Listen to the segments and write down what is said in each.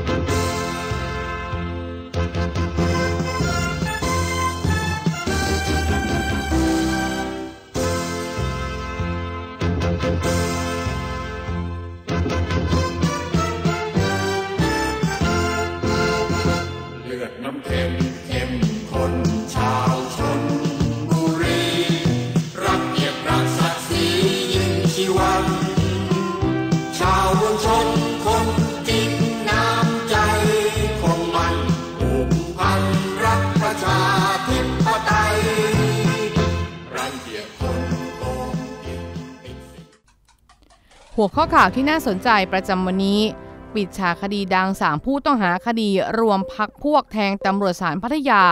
Thank you. วข้อข่าวที่น่าสนใจประจำวันนี้ ปิดฉากคดีดังสามผู้ต้องหาคดีรวมพักพวกแทงตำรวจสารพัทยา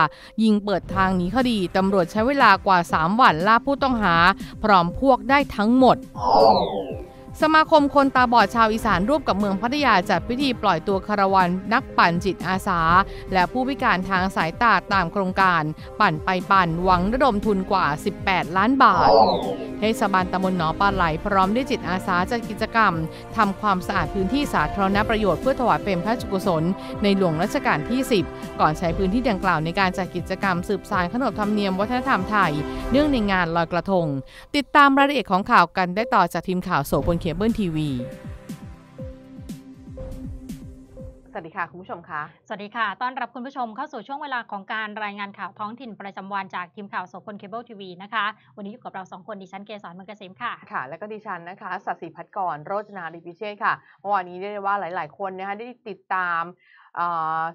ยิงเปิดทางหนีคดีตำรวจใช้เวลากว่า 3 วันล่าผู้ต้องหาพร้อมพวกได้ทั้งหมดสมาคมคนตาบอดชาวอีสานร่วมกับเมืองพัทยาจัดพิธีปล่อยตัวคารวันนักปั่นจิตอาสา และผู้พิการทางสายตาตามโครงการปั่นไปปั่นหวังระดมทุนกว่า 18 ล้านบาทเทศบาลตำบลหนองปลาไหลพร้อมด้วยจิตอาสาจัดกิจกรรมทำความสะอาดพื้นที่สาธารณประโยชน์เพื่อถวายเป็นพระจุกุศลในหลวงรัชกาลที่ 10 ก่อนใช้พื้นที่ดังกล่าวในการจัดกิจกรรมสืบสานขนบธรรมเนียมวัฒนธรรมไทยเนื่องในงานลอยกระทง ติดตามรายละเอียดของข่าวกันได้ต่อจากทีมข่าวโสพลเขียเบิลทีวีสวัสดีค่ะ คุณผู้ชมคะสวัสดีค่ะต้อนรับคุณผู้ชมเข้าสู่ช่วงเวลาของการรายงานข่าวท้องถิ่นประจำวันจากทีมข่าวโสพลเคเบิลทีวีนะคะวันนี้อยู่กับเราสองคนดิฉันเกษรมมงกรเกษมค่ะ ค่ะ และก็ดิฉันนะคะสัตสีพัฒกรโรจนาดิพิเชษค่ะเมื่อวานนี้ได้ว่าหลาย ๆ คนนะคะได้ติดตาม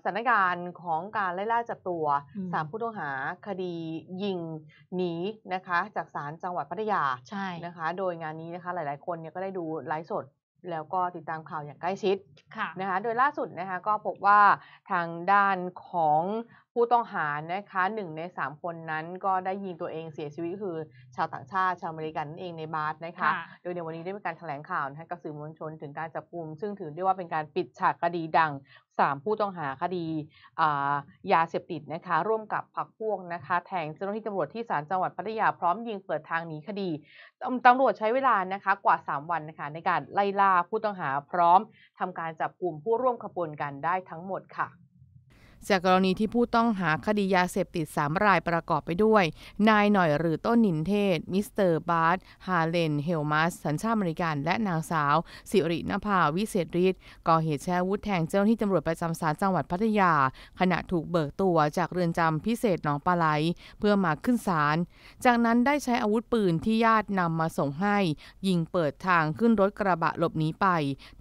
สถานการณ์ของการไล่ล่าจับตัวสามผู้ต้องหาคดียิงหนีนะคะ จากศาลจังหวัดพัทยาใช่นะคะโดยงานนี้นะคะหลายๆคนเนี่ยก็ได้ดูไลฟ์สดแล้วก็ติดตามข่าวอย่างใกล้ชิดะนะคะโดยล่าสุดนะคะก็พบว่าทางด้านของผู้ต้องหา นะคะหนึ่งใน 3 คนนั้นก็ได้ยิงตัวเองเสียชีวิตคือชาวต่างชาติชาวอเมริกันนั่นเองในบาสนะคะ โดยในวันนี้ได้มีการแถลงข่าวนะคะกับสื่อมวลชนถึงการจับกลุ่มซึ่งถือได้ว่าเป็นการปิดฉากคดีดัง 3 ผู้ต้องหาคดียาเสพติดนะคะร่วมกับพรรคพวกนะคะ แทงเจ้าหน้าที่ตำรวจที่ศาลจังหวัดพัทยา พร้อมยิงเปิดทางหนีคดีตำรวจใช้เวลานะคะกว่า 3 วันนะคะในการไล่ล่าผู้ต้องหาพร้อมทำการจับกลุ่มผู้ร่วมขบวนการได้ทั้งหมดค่ะจากกรณีที่ผู้ต้องหาคดียาเสพติด3รายประกอบไปด้วย นายหน่อยหรือต้นนินเทศ มิสเตอร์บาร์ตฮาเลน เฮลมัสสัญชาติอเมริกันและนางสาว สิรินภาวิเศษฤทธิ์ ก่อเหตุแช่วุธแทงเจ้าหน้าที่ตำรวจประจำศาลจังหวัดพัทยา ขณะถูกเบิกตัวจากเรือนจำพิเศษหนองปลาไหลเพื่อมาขึ้นศาล จากนั้นได้ใช้อาวุธปืนที่ญาตินำมาส่งให้ ยิงเปิดทางขึ้นรถกระบะหลบหนีไป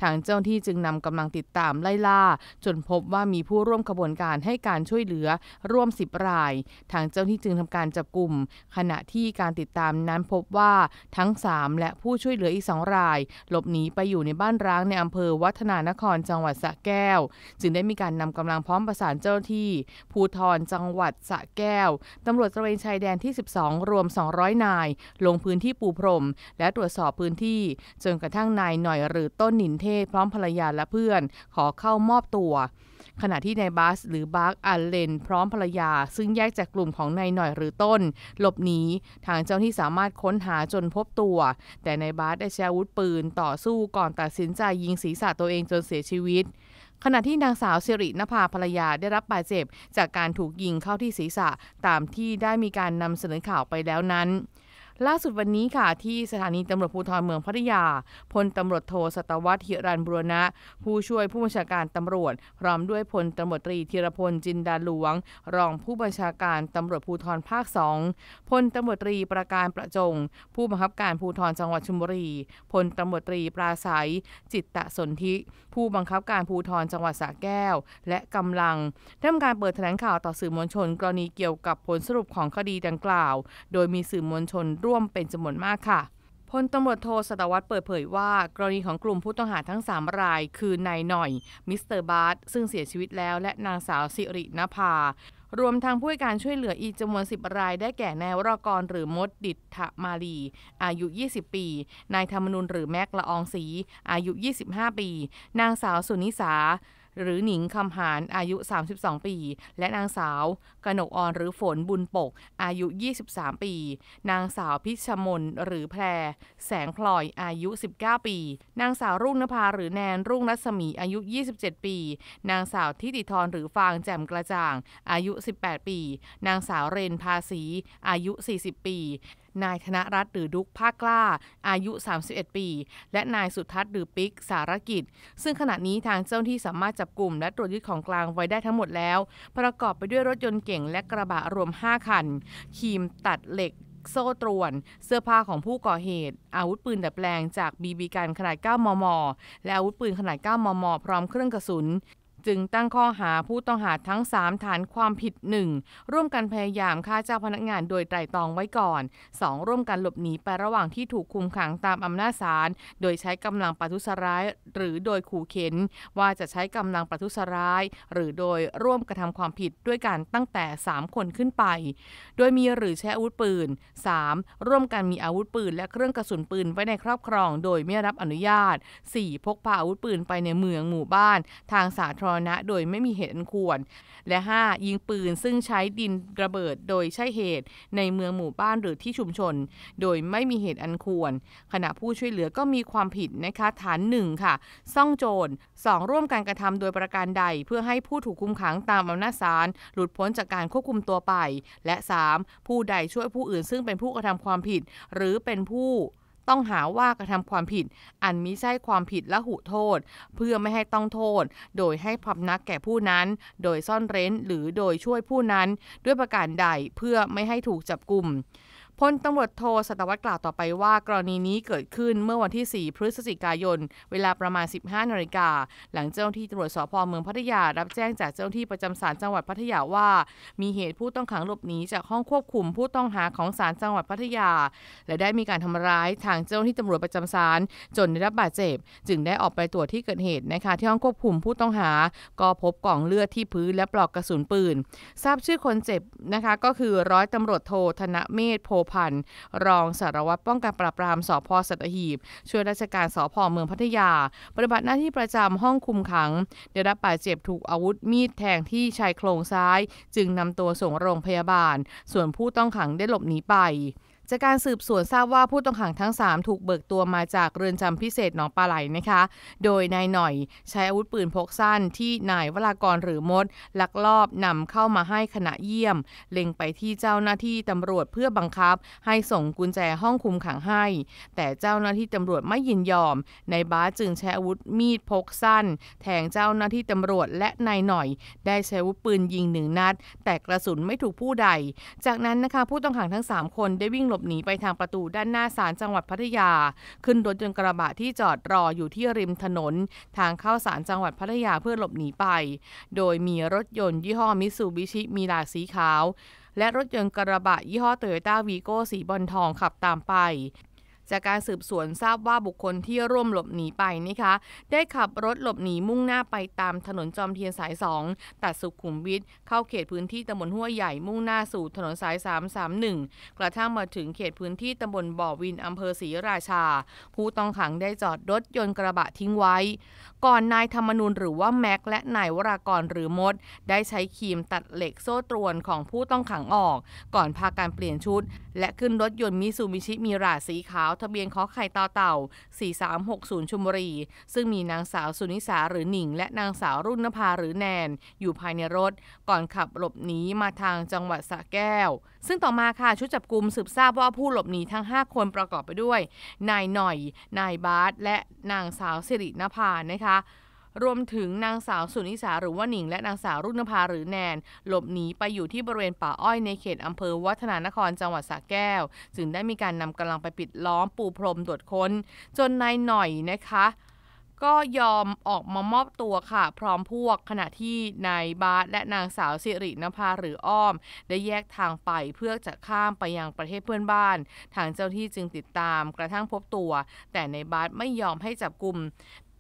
ทางเจ้าหน้าที่จึงนำกำลังติดตามไล่ล่า จนพบว่ามีผู้ร่วมขบวนการการให้การช่วยเหลือร่วม 10 ราย ทางเจ้าหน้าที่จึงทำการจับกลุ่ม ขณะที่การติดตามนั้นพบว่าทั้ง 3 และผู้ช่วยเหลืออีก 2 ราย หลบหนีไปอยู่ในบ้านร้างในอำเภอวัฒนานครจังหวัดสระแก้ว จึงได้มีการนำกำลังพร้อมประสานเจ้าหน้าที่ภูทรจังหวัดสระแก้ว ตำรวจตระเวนชายแดนที่ 12 รวม 200 นาย ลงพื้นที่ปูพรมและตรวจสอบพื้นที่จนกระทั่งนายหน่อยหรือต้นนินเทศ พร้อมภรรยาและเพื่อน ขอเข้ามอบตัวขณะที่นายบาสหรือบาร์กอัลเลนพร้อมภรรยาซึ่งแยกจากกลุ่มของนายหน่อยหรือต้น หลบหนีทางเจ้าที่สามารถค้นหาจนพบตัว แต่นายบาสได้ใช้อาวุธปืนต่อสู้ก่อนตัดสินใจยิงศีรษะตัวเองจนเสียชีวิต ขณะที่นางสาวสิรินภาภรรยาได้รับบาดเจ็บจากการถูกยิงเข้าที่ศีรษะตามที่ได้มีการนำเสนอข่าวไปแล้วนั้นล่าสุดวันนี้ค่ะ ที่สถานีตำรวจภูธรเมืองพัทยาพลตำรวจโทสตวัตหิรันบุรณะผู้ช่วยผู้บัญชาการตำรวจพร้อมด้วยพลตำรวจตรีธีรพลจินดาหลวง รองผู้บัญชาการตำรวจภูธรภาคสองพลตำรวจตรีประการประจงผู้บังคับการภูธรจังหวัดชลบุรีพลตำรวจตรีปราศัย จิตตะสนธิผู้บังคับการภูธรจังหวัดสระแก้วและกำลังทำการเปิดแถลงข่าวต่อสื่อมวลชน กรณีเกี่ยวกับผลสรุปของคดีดังกล่าว โดยมีสื่อมวลชนร่วมเป็นจำนวนมากค่ะ พลตำรวจโทสตวัตเปิดเผยว่า กรณีของกลุ่มผู้ต้องหาทั้ง3รายคือนายหน่อย มิสเตอร์บาร์ซึ่งเสียชีวิตแล้วและนางสาวสิรินภา รวมทั้งผู้ให้การช่วยเหลืออีกจำนวน10รายได้แก่นายวรกรหรือมดดิตมาลีอายุ 20 ปี นายธรรมนุนหรือแม็กละอองศีอายุ 25 ปี นางสาวสุนิสาหรือหนิงคำหานอายุ 32 ปี และนางสาว กนกอ่อนหรือฝนบุญปกอายุ 23 ปี นางสาวพิชมนหรือแพร แสงพลอยอายุ 19 ปี นางสาวรุ่งนภาหรือแนนรุ่งรัศมีอายุ 27 ปี นางสาวทิติธรหรือฟางแจ่มกระจ่าง อายุ 18 ปี นางสาวเรนภาษีอายุ 40 ปีนายธนรัตน์หรือดุกภาคกล้า อายุ 31 ปี และนายสุทัศน์หรือปิ๊กสารกิจ ซึ่งขณะนี้ทางเจ้าหน้าที่สามารถจับกลุ่มและตรวจยึดของกลางไว้ได้ทั้งหมดแล้ว ประกอบไปด้วยรถยนต์เก่งและกระบะรวม 5 คัน คีมตัดเหล็กโซ่ตรวน เสื้อผ้าของผู้ก่อเหตุ อาวุธปืนดัดแปลงจากบีบีการขนาด 9 มม และอาวุธปืนขนาด 9 มมพร้อมเครื่องกระสุนจึงตั้งข้อหาผู้ต้องหาทั้ง 3 ฐานความผิด 1. ร่วมกันพยายามฆ่าเจ้าพนักงานโดยไตรตรองไว้ก่อน 2. ร่วมกันหลบหนีไประหว่างที่ถูกคุมขังตามอำนาจศาลโดยใช้กำลังประทุษร้าย หรือโดยขู่เข็น ว่าจะใช้กำลังประทุษร้าย หรือโดยร่วมกระทำความผิดด้วยการตั้งแต่ 3 คนขึ้นไป โดยมีหรือใช้อาวุธปืน 3. ร่วมกันมีอาวุธปืนและเครื่องกระสุนปืนไว้ในครอบครอง โดยไม่รับอนุญาต 4. พกพาอาวุธปืนไปในเมืองหมู่บ้าน ทางสาธารรณะโดยไม่มีเหตุอันควร และ 5. ยิงปืนซึ่งใช้ดินระเบิดโดยใช่เหตุ ในเมืองหมู่บ้านหรือที่ชุมชน โดยไม่มีเหตุอันควร ขณะผู้ช่วยเหลือก็มีความผิดนะคะฐาน 1 ค่ะซ่องโจร 2. ร่วมการกระทำโดยประการใด เพื่อให้ผู้ถูกคุมขังตามอำนาจศาลหลุดพ้นจากการควบคุมตัวไป และ 3. ผู้ใดช่วยผู้อื่นซึ่งเป็นผู้กระทำความผิด หรือเป็นผู้ต้องหาว่ากระทำความผิด อันมิใช่ความผิดและหุโทษ เพื่อไม่ให้ต้องโทษ โดยให้พำนักแก่ผู้นั้น โดยซ่อนเร้นหรือโดยช่วยผู้นั้นด้วยประการใดเพื่อไม่ให้ถูกจับกลุ่มพลตำรวจโทสตวัตษกล่าวต่อไปว่า กรณีนี้เกิดขึ้นเมื่อวันที่ 4 พฤศจิกายน เวลาประมาณ 15 นาฬิกา หลังเจ้าหน้าที่ตำรวจสพเมืองพัทยารับแจ้งจากเจ้าหน้าที่ประจำศาลจังหวัดพัทยาว่า มีเหตุผู้ต้องขังหลบหนีจากห้องควบคุมผู้ต้องหาของศาลจังหวัดพัทยา และได้มีการทำร้ายทางเจ้าหน้าที่ตำรวจประจำศาลจนได้รับบาดเจ็บจึงได้ออกไปตรวจที่เกิดเหตุนะคะที่ห้องควบคุมผู้ต้องหาก็พบกล่องเลือดที่พื้นและปลอกกระสุนปืนทราบชื่อคนเจ็บนะคะก็คือร้อยตำรวจโทธนเมธโพพันธ์รองสารวัตรป้องกันปราบปรามสพสัตหีบ ช่วยราชการสพเมืองพัทยา ปฏิบัติหน้าที่ประจำห้องคุมขังได้รับบาดเจ็บถูกอาวุธมีดแทงที่ชายโครงซ้าย จึงนำตัวส่งโรงพยาบาล ส่วนผู้ต้องขังได้หลบหนีไปจากการสืบสวนทราบว่าผู้ต้องขังทั้ง 3 ถูกเบิกตัวมาจากเรือนจำพิเศษหนองปลาไหลนะคะ โดยนายหน่อยใช้อาวุธปืนพกสั้น ที่นายวรากรหรือมด ลักลอบ นำเข้ามาให้ขณะเยี่ยม เล็งไปที่เจ้าหน้าที่ตำรวจเพื่อบังคับให้ส่งกุญแจห้องคุมขังให้ แต่เจ้าหน้าที่ตำรวจไม่ยินยอมนายบ้าจึงใช้อาวุธมีดพกสั้น แทงเจ้าหน้าที่ตำรวจและนายหน่อยได้ใช้อาวุธปืนยิงหนึ่งนัด แต่กระสุนไม่ถูกผู้ใด จากนั้นนะคะผู้ต้องขังทั้ง 3 คนได้วิ่งลหลบหนีไปทางประตูด้านหน้าศาลจังหวัดพัทยา ขึ้นรถจนกระบะที่จอดรออยู่ที่ริมถนน ทางเข้าศาลจังหวัดพัทยาเพื่อหลบหนีไป โดยมีรถยนต์ยี่ห้อมิตซูบิชิมีลาสีขาว และรถยนต์กระบะยี่ห้อโตโยต้าวีโก้สีบอลทองขับตามไปจากการสืบสวนทราบว่าบุคคลที่ร่วมหลบหนีไปนะคะได้ขับรถหลบหนีมุ่งหน้าไปตามถนนจอมเทียนสาย 2 ตัดสุขุมวิทเข้าเขตพื้นที่ตำบลห้วยใหญ่มุ่งหน้าสู่ถนนสาย 331 กระทั่งมาถึงเขตพื้นที่ตำบลบ่อวินอำเภอศรีราชา ผู้ต้องขังได้จอดรถยนต์กระบะทิ้งไว้ก่อนนายธรรมนูญหรือว่าแม็กและนายวรากรหรือมด ได้ใช้ครีมตัดเหล็กโซ่ตรวนของผู้ต้องขังออก ก่อนพาการเปลี่ยนชุด และขึ้นรถยนต์มิซูบิชิมีราสีขาว ทะเบียนขอไข่ต่อเต่า 4360 ชุมบุรี ซึ่งมีนางสาวสุนิสาหรือหนิงและนางสาวรุ่นนภาหรือแนน อยู่ภายในรถ ก่อนขับหลบหนีมาทางจังหวัดสระแก้ว ซึ่งต่อมาค่ะชุดจับกลุ่มสืบทราบว่าผู้หลบหนีทั้ง5คนประกอบไปด้วยนายหน่อย นายบาสและนางสาวสิรินภานะคะรวมถึงนางสาวสุนิสาหรือว่าหนิงและนางสาวรุ่งนภาหรือแนนหลบหนีไปอยู่ที่บริเวณป่าอ้อยในเขตอำเภอวัฒนานครจังหวัดสระแก้ว จึงได้มีการนำกำลังไปปิดล้อมปูพรมตรวจค้นจนนายหน่อยนะคะ ก็ยอมออกมามอบตัวค่ะพร้อมพวกขณะที่นายบาสและนางสาวสิรินภาหรืออ้อม ได้แยกทางไปเพื่อจะข้ามไปยังประเทศเพื่อนบ้าน ทางเจ้าที่จึงติดตามกระทั่งพบตัว แต่นายบาสไม่ยอมให้จับกลุ่ม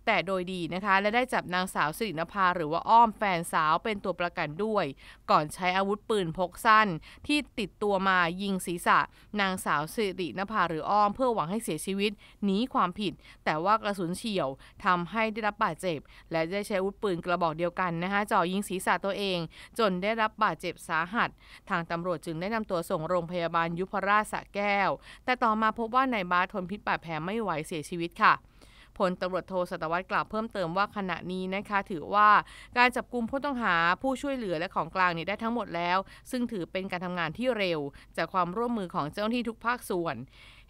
แต่โดยดีนะคะและได้จับนางสาวสิรินภาหรือว่าอ้อมแฟนสาวเป็นตัวประกันด้วย ก่อนใช้อาวุธปืนพกสั้น ที่ติดตัวมายิงศีรษะ นางสาวสิรินภาหรืออ้อมเพื่อหวังให้เสียชีวิตหนีความผิด แต่ว่ากระสุนเฉียวทำให้ได้รับบาดเจ็บและได้ใช้อาวุธปืนกระบอกเดียวกันนะคะจ่อยิงศีรษะตัวเองจนได้รับบาดเจ็บสาหัส ทางตำรวจจึงได้นำตัวส่งโรงพยาบาลยุพราชสะแก้ว แต่ต่อมาพบว่านายบาสทนพิษบาดแผลไม่ไหวเสียชีวิตค่ะพลตำรวจโทสตวรรษกล่าวเพิ่มเติมว่าขณะนี้นะคะ ถือว่าการจับกลุ่มผู้ต้องหาผู้ช่วยเหลือและของกลางนี่ได้ทั้งหมดแล้ว ซึ่งถือเป็นการทำงานที่เร็วจากความร่วมมือของเจ้าหน้าที่ทุกภาคส่วน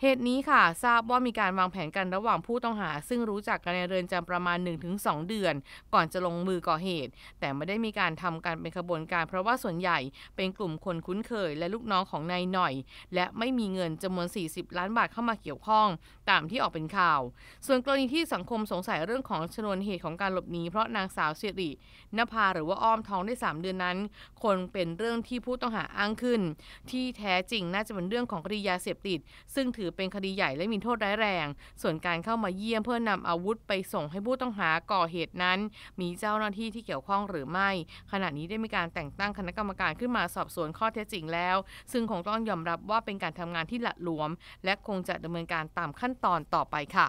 เหตุนี้ค่ะ ทราบว่า มีการวางแผนกันระหว่างผู้ต้องหา ซึ่งรู้จักกันในเรือนจำประมาณ1-2เดือน ก่อนจะลงมือก่อเหตุ แต่ไม่ได้มีการทำการเป็นขบวนการ เพราะว่าส่วนใหญ่เป็นกลุ่มคนคุ้นเคยและลูกน้องของนายหน่อย และไม่มีเงินจำนวน 40 ล้านบาทเข้ามาเกี่ยวข้อง ตามที่ออกเป็นข่าว ส่วนกรณีที่สังคมสงสัยเรื่องของชนวนเหตุของการหลบหนีเพราะนางสาวเสิรินภาหรือว่าอ้อมท้องได้ 3 เดือนนั้น คนเป็นเรื่องที่ผู้ต้องหาอ้างขึ้น ที่แท้จริงน่าจะเป็นเรื่องของคดียาเสพติด ซึ่งถือือเป็นคดีใหญ่และมีโทษร้ายแรง ส่วนการเข้ามาเยี่ยมเพื่อนำอาวุธไปส่งให้ผู้ต้องหาก่อเหตุนั้น มีเจ้าหน้าที่ที่เกี่ยวข้องหรือไม่ ขณะนี้ได้มีการแต่งตั้งคณะกรรมการขึ้นมาสอบสวนข้อเท็จจริงแล้ว ซึ่งคงต้องยอมรับว่าเป็นการทำงานที่หละหลวม และคงจะดำเนินการตามขั้นตอนต่อไปค่ะ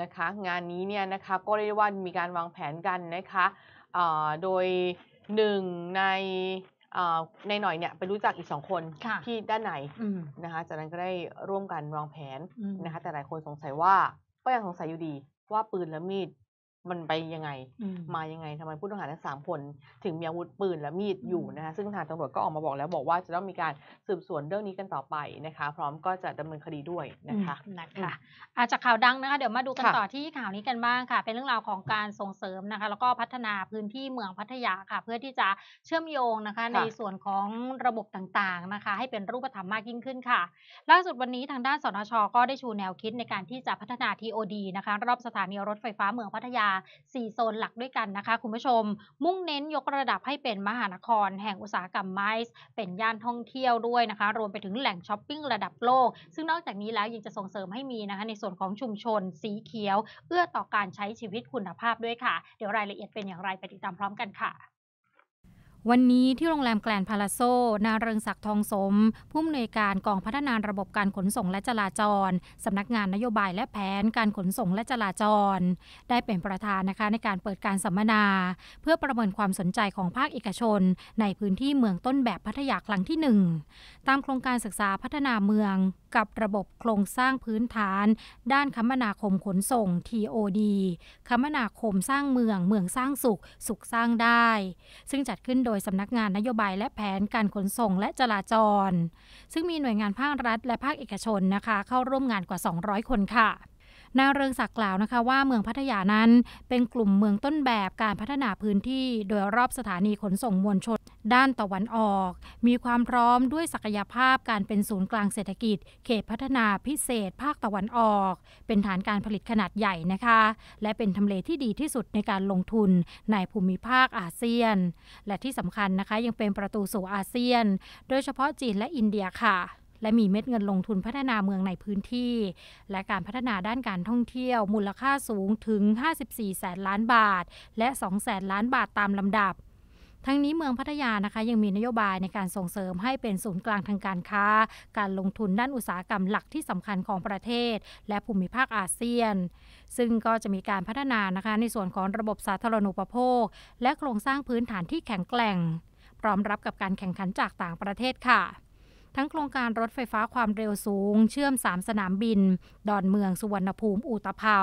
นะคะ งานนี้เนี่ยนะคะก็เรียกว่ามีการวางแผนกันนะคะโดยหนึ่งในในหน่อยเนี่ยไปรู้จักอีกสองคนคที่ด้านในนะคะจากนั้นก็ได้ร่วมกันวางแผนนะคะแต่หลายคนสงสัยว่าก็ยังสงสัยอยู่ดีว่าปืนและมีดมันไปยังไงมายังไงทำไมผู้ต้องหาทั้งสามคน ถึงมีอาวุธปืนและมีดอยู่นะคะ ซึ่งทางตำรวจก็ออกมาบอกแล้วบอกว่าจะต้องมีการสืบสวนเรื่องนี้กันต่อไปนะคะ พร้อมก็จะดำเนินคดีด้วยนะคะนะคะอาจากข่าวดังนะคะ เดี๋ยวมาดูกันต่อที่ข่าวนี้กันบ้างค่ะ เป็นเรื่องราวของการส่งเสริมนะคะแล้วก็พัฒนาพื้นที่เมืองพัทยาค่ะ เพื่อที่จะเชื่อมโยงนะคะในส่วนของระบบต่างๆนะคะ ให้เป็นรูปธรรมมากยิ่งขึ้นค่ะล่าสุดวันนี้ทางด้านสนชก็ได้ชูแนวคิดในการที่จะพัฒนา TOD นะคะ รอบสถานีรถไฟฟ้าเมืองพัทยา4โซนหลักด้วยกันนะคะคุณผู้ชม มุ่งเน้นยกระดับให้เป็นมหานคร แห่งอุตสาหกรรมไม้เป็นย่านท่องเที่ยวด้วยนะคะรวมไปถึงแหล่งช้อปปิ้งระดับโลก ซึ่งนอกจากนี้แล้ว ยังจะส่งเสริมให้มีนะคะในส่วนของชุมชนสีเขียวเอื้อต่อการใช้ชีวิตคุณภาพด้วยค่ะเดี๋ยวรายละเอียดเป็นอย่างไร ไปติดตามพร้อมกันค่ะวันนี้ที่โรงแรมแกลนพาราโซ นาเริงศักดิ์ทองสม ผู้อำนวยการกองพัฒนานระบบการขนส่งและจราจรสำนักงานนโยบายและแผนการขนส่งและจราจร ได้เป็นประธานนะคะในการเปิดการสัมมนา เพื่อประเมินความสนใจของภาคเอกชน ในพื้นที่เมืองต้นแบบพัทยาครั้งที่1ตามโครงการศึกษาพัฒนาเมืองกับระบบโครงสร้างพื้นฐาน ด้านคมนาคมขนส่ง TOD คมนาคมสร้างเมือง เมืองสร้างสุขสุขสร้างได้ ซึ่งจัดขึ้นโดดยสำนักงานนโยบายและแผนการขนส่งและจราจร ซึ่งมีหน่วยงานภาครัฐและภาคเอกชนนะคะ เข้าร่วมงานกว่า 200 คนค่ะนาเริงศักดิ์กล่าวนะคะว่าเมืองพัทยานั้นเป็นกลุ่มเมืองต้นแบบการพัฒนาพื้นที่โดยรอบสถานีขนส่งมวลชนด้านตะวันออก มีความพร้อมด้วยศักยภาพการเป็นศูนย์กลางเศรษฐกิจ เขตพัฒนาพิเศษภาคตะวันออก เป็นฐานการผลิตขนาดใหญ่นะคะ และเป็นทำเลที่ดีที่สุดในการลงทุนในภูมิภาคอาเซียน และที่สำคัญนะคะยังเป็นประตูสู่อาเซียน โดยเฉพาะจีนและอินเดียค่ะและมีเม็ดเงินลงทุนพัฒนาเมืองในพื้นที่ และการพัฒนาด้านการท่องเที่ยว มูลค่าสูงถึง 54แสนล้านบาท และ2แสนล้านบาทตามลำดับ ทั้งนี้เมืองพัทยานะคะ ยังมีนโยบายในการส่งเสริมให้เป็นศูนย์กลางทางการค้า การลงทุนด้านอุตสาหกรรมหลักที่สำคัญของประเทศ และภูมิภาคอาเซียน ซึ่งก็จะมีการพัฒนานะคะในส่วนของระบบสาธารณูปโภค และโครงสร้างพื้นฐานที่แข็งแกร่ง พร้อมรับกับการแข่งขันจากต่างประเทศค่ะทั้งโครงการรถไฟฟ้าความเร็วสูง เชื่อม3สนามบินดอนเมืองสุวรรณภูมิอุตภา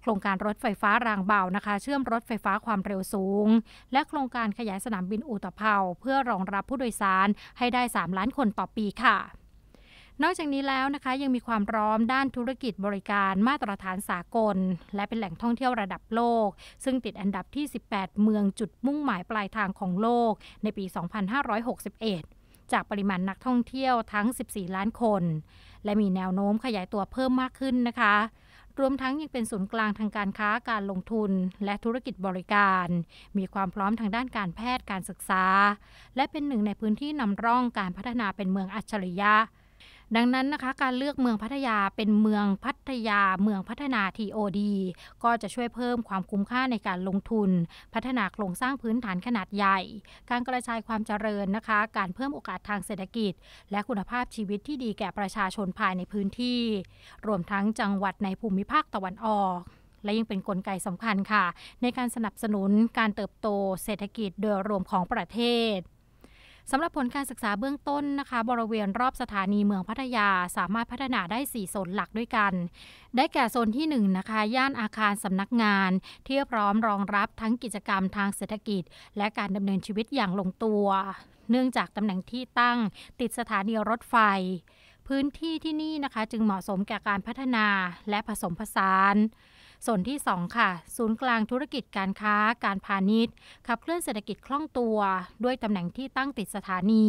โครงการรถไฟฟ้ารางเบานะคะเชื่อมรถไฟฟ้าความเร็วสูง และโครงการขยายสนามบินอุตภาเพื่อรองรับผู้โดยสารให้ได้ 3 ล้านคนต่อปีค่ะ นอกจากนี้แล้วนะคะยังมีความพร้อมด้านธุรกิจบริการมาตรฐานสากล และเป็นแหล่งท่องเที่ยวระดับโลก ซึ่งติดอันดับที่ 18 เมืองจุดมุ่งหมายปลายทางของโลก ในปี 2561จากปริมาณนักท่องเที่ยวทั้ง 14 ล้านคน และมีแนวโน้มขยายตัวเพิ่มมากขึ้นนะคะ รวมทั้งยังเป็นศูนย์กลางทางการค้าการลงทุน และธุรกิจบริการ มีความพร้อมทางด้านการแพทย์การศึกษา และเป็นหนึ่งในพื้นที่นำร่องการพัฒนาเป็นเมืองอัจฉริยะดังนั้นนะคะการเลือกเมืองพัทยาเป็นเมืองพัทยาเมืองพัฒนาทีโอดีก็จะช่วยเพิ่มความคุ้มค่าในการลงทุน พัฒนาโครงสร้างพื้นฐานขนาดใหญ่ การกระจายความเจริญนะคะการเพิ่มโอกาสทางเศรษฐกิจ และคุณภาพชีวิตที่ดีแก่ประชาชนภายในพื้นที่ รวมทั้งจังหวัดในภูมิภาคตะวันออก และยังเป็นนกลไกสำคัญค่ะ ในการสนับสนุนการเติบโตเศรษฐกิจโดยรวมของประเทศสำหรับผลการศึกษาเบื้องต้นนะคะ บริเวณรอบสถานีเมืองพัทยาสามารถพัฒนาได้4โซนหลักด้วยกัน ได้แก่โซนที่1นนะคะ ย่านอาคารสำนักงาน ที่พร้อมรองรับทั้งกิจกรรมทางเศรษฐกิจ และการดำเนินชีวิตอย่างลงตัว เนื่องจากตำแหน่งที่ตั้งติดสถานีรถไฟ พื้นที่ที่นี่นะคะจึงเหมาะสมแก่การพัฒนาและผสมผสานส่วนที่ 2 ค่ะ ศูนย์กลางธุรกิจการค้าการพาณิชย์ ขับเคลื่อนเศรษฐกิจคล่องตัว ด้วยตำแหน่งที่ตั้งติดสถานี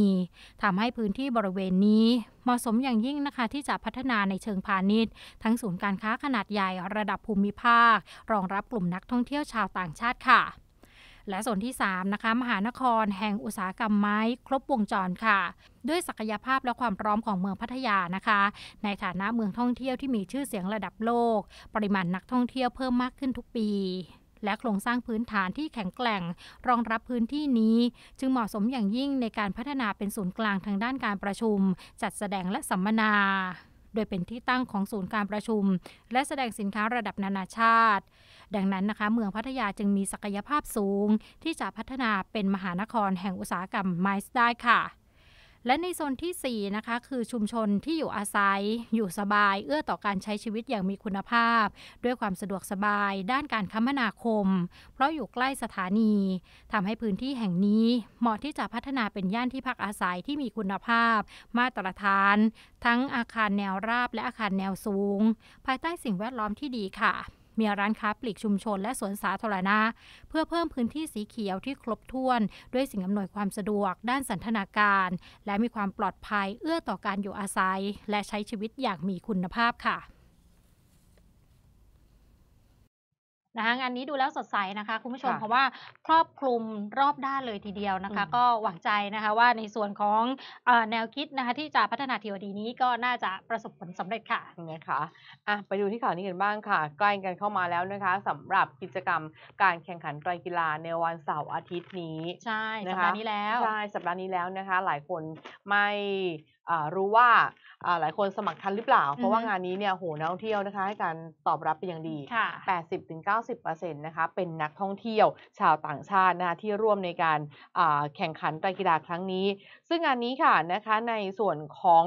ทำให้พื้นที่บริเวณนี้ เหมาะสมอย่างยิ่งนะคะที่จะพัฒนาในเชิงพาณิชย์ ทั้งศูนย์การค้าขนาดใหญ่ระดับภูมิภาค รองรับกลุ่มนักท่องเที่ยวชาวต่างชาติค่ะและส่วนที่3นะคะ มหานครแห่งอุตสาหกรรมไม้ครบวงจรค่ะ ด้วยศักยภาพและความพร้อมของเมืองพัทยานะคะ ในฐานะเมืองท่องเที่ยวที่มีชื่อเสียงระดับโลก ปริมาณนักท่องเที่ยวเพิ่มมากขึ้นทุกปี และโครงสร้างพื้นฐานที่แข็งแกร่ง รองรับพื้นที่นี้ จึงเหมาะสมอย่างยิ่งในการพัฒนาเป็นศูนย์กลางทางด้านการประชุม จัดแสดงและสัมมนาโดยเป็นที่ตั้งของศูนย์การประชุม และแสดงสินค้าระดับนานาชาติ ดังนั้นนะคะ เมืองพัทยาจึงมีศักยภาพสูง ที่จะพัฒนาเป็นมหานครแห่งอุตสาหกรรมไม้ได้ค่ะและในโซนที่4นะคะคือชุมชนที่อยู่อาศัย อยู่สบายเอื้อต่อการใช้ชีวิตอย่างมีคุณภาพ ด้วยความสะดวกสบาย ด้านการคมนาคม เพราะอยู่ใกล้สถานี ทำให้พื้นที่แห่งนี้ เหมาะที่จะพัฒนาเป็นย่านที่พักอาศัยที่มีคุณภาพ มาตรฐาน ทั้งอาคารแนวราบและอาคารแนวสูง ภายใต้สิ่งแวดล้อมที่ดีค่ะมีร้านค้าปลีกชุมชนและสวนสาธารณะ เพื่อเพิ่มพื้นที่สีเขียวที่ครบถ้วน ด้วยสิ่งอำนวยความสะดวกด้านสันทนาการ และมีความปลอดภัยเอื้อต่อการอยู่อาศัยและใช้ชีวิตอย่างมีคุณภาพค่ะนะคะงานนี้ดูแล้วสดใสนะคะ คุณผู้ชมเพราะว่าครอบคลุมรอบด้านเลยทีเดียวนะคะ ก็หวังใจนะคะว่าในส่วนของอแนวคิดนะคะที่จะพัฒนาทีวดีนี้ก็น่าจะประสบผลสำเร็จค่ะนะคะอ่ะไปดูที่ข่าวนี้กันบ้างค่ะ ใกล้กันเข้ามาแล้วนะคะสำหรับกิจกรรมการแข่งขันไตรกีฬาในวันเสาร์อาทิตย์นี้ ใช่สัปดาห์นี้แล้วใช่สัปดาห์นี้แล้วนะคะ หลายคนไม่รู้ว่าหลายคนสมัครทันหรือเปล่า เพราะว่างานนี้เนี่ยโหนักท่องเที่ยวนะคะ ให้การตอบรับเป็นอย่างดี 80-90%นะคะ เป็นนักท่องเที่ยว ชาวต่างชาตินะคะที่ร่วมในการแข่งขันไตรกีฬาครั้งนี้ ซึ่งงานนี้ค่ะนะคะ ในส่วนของ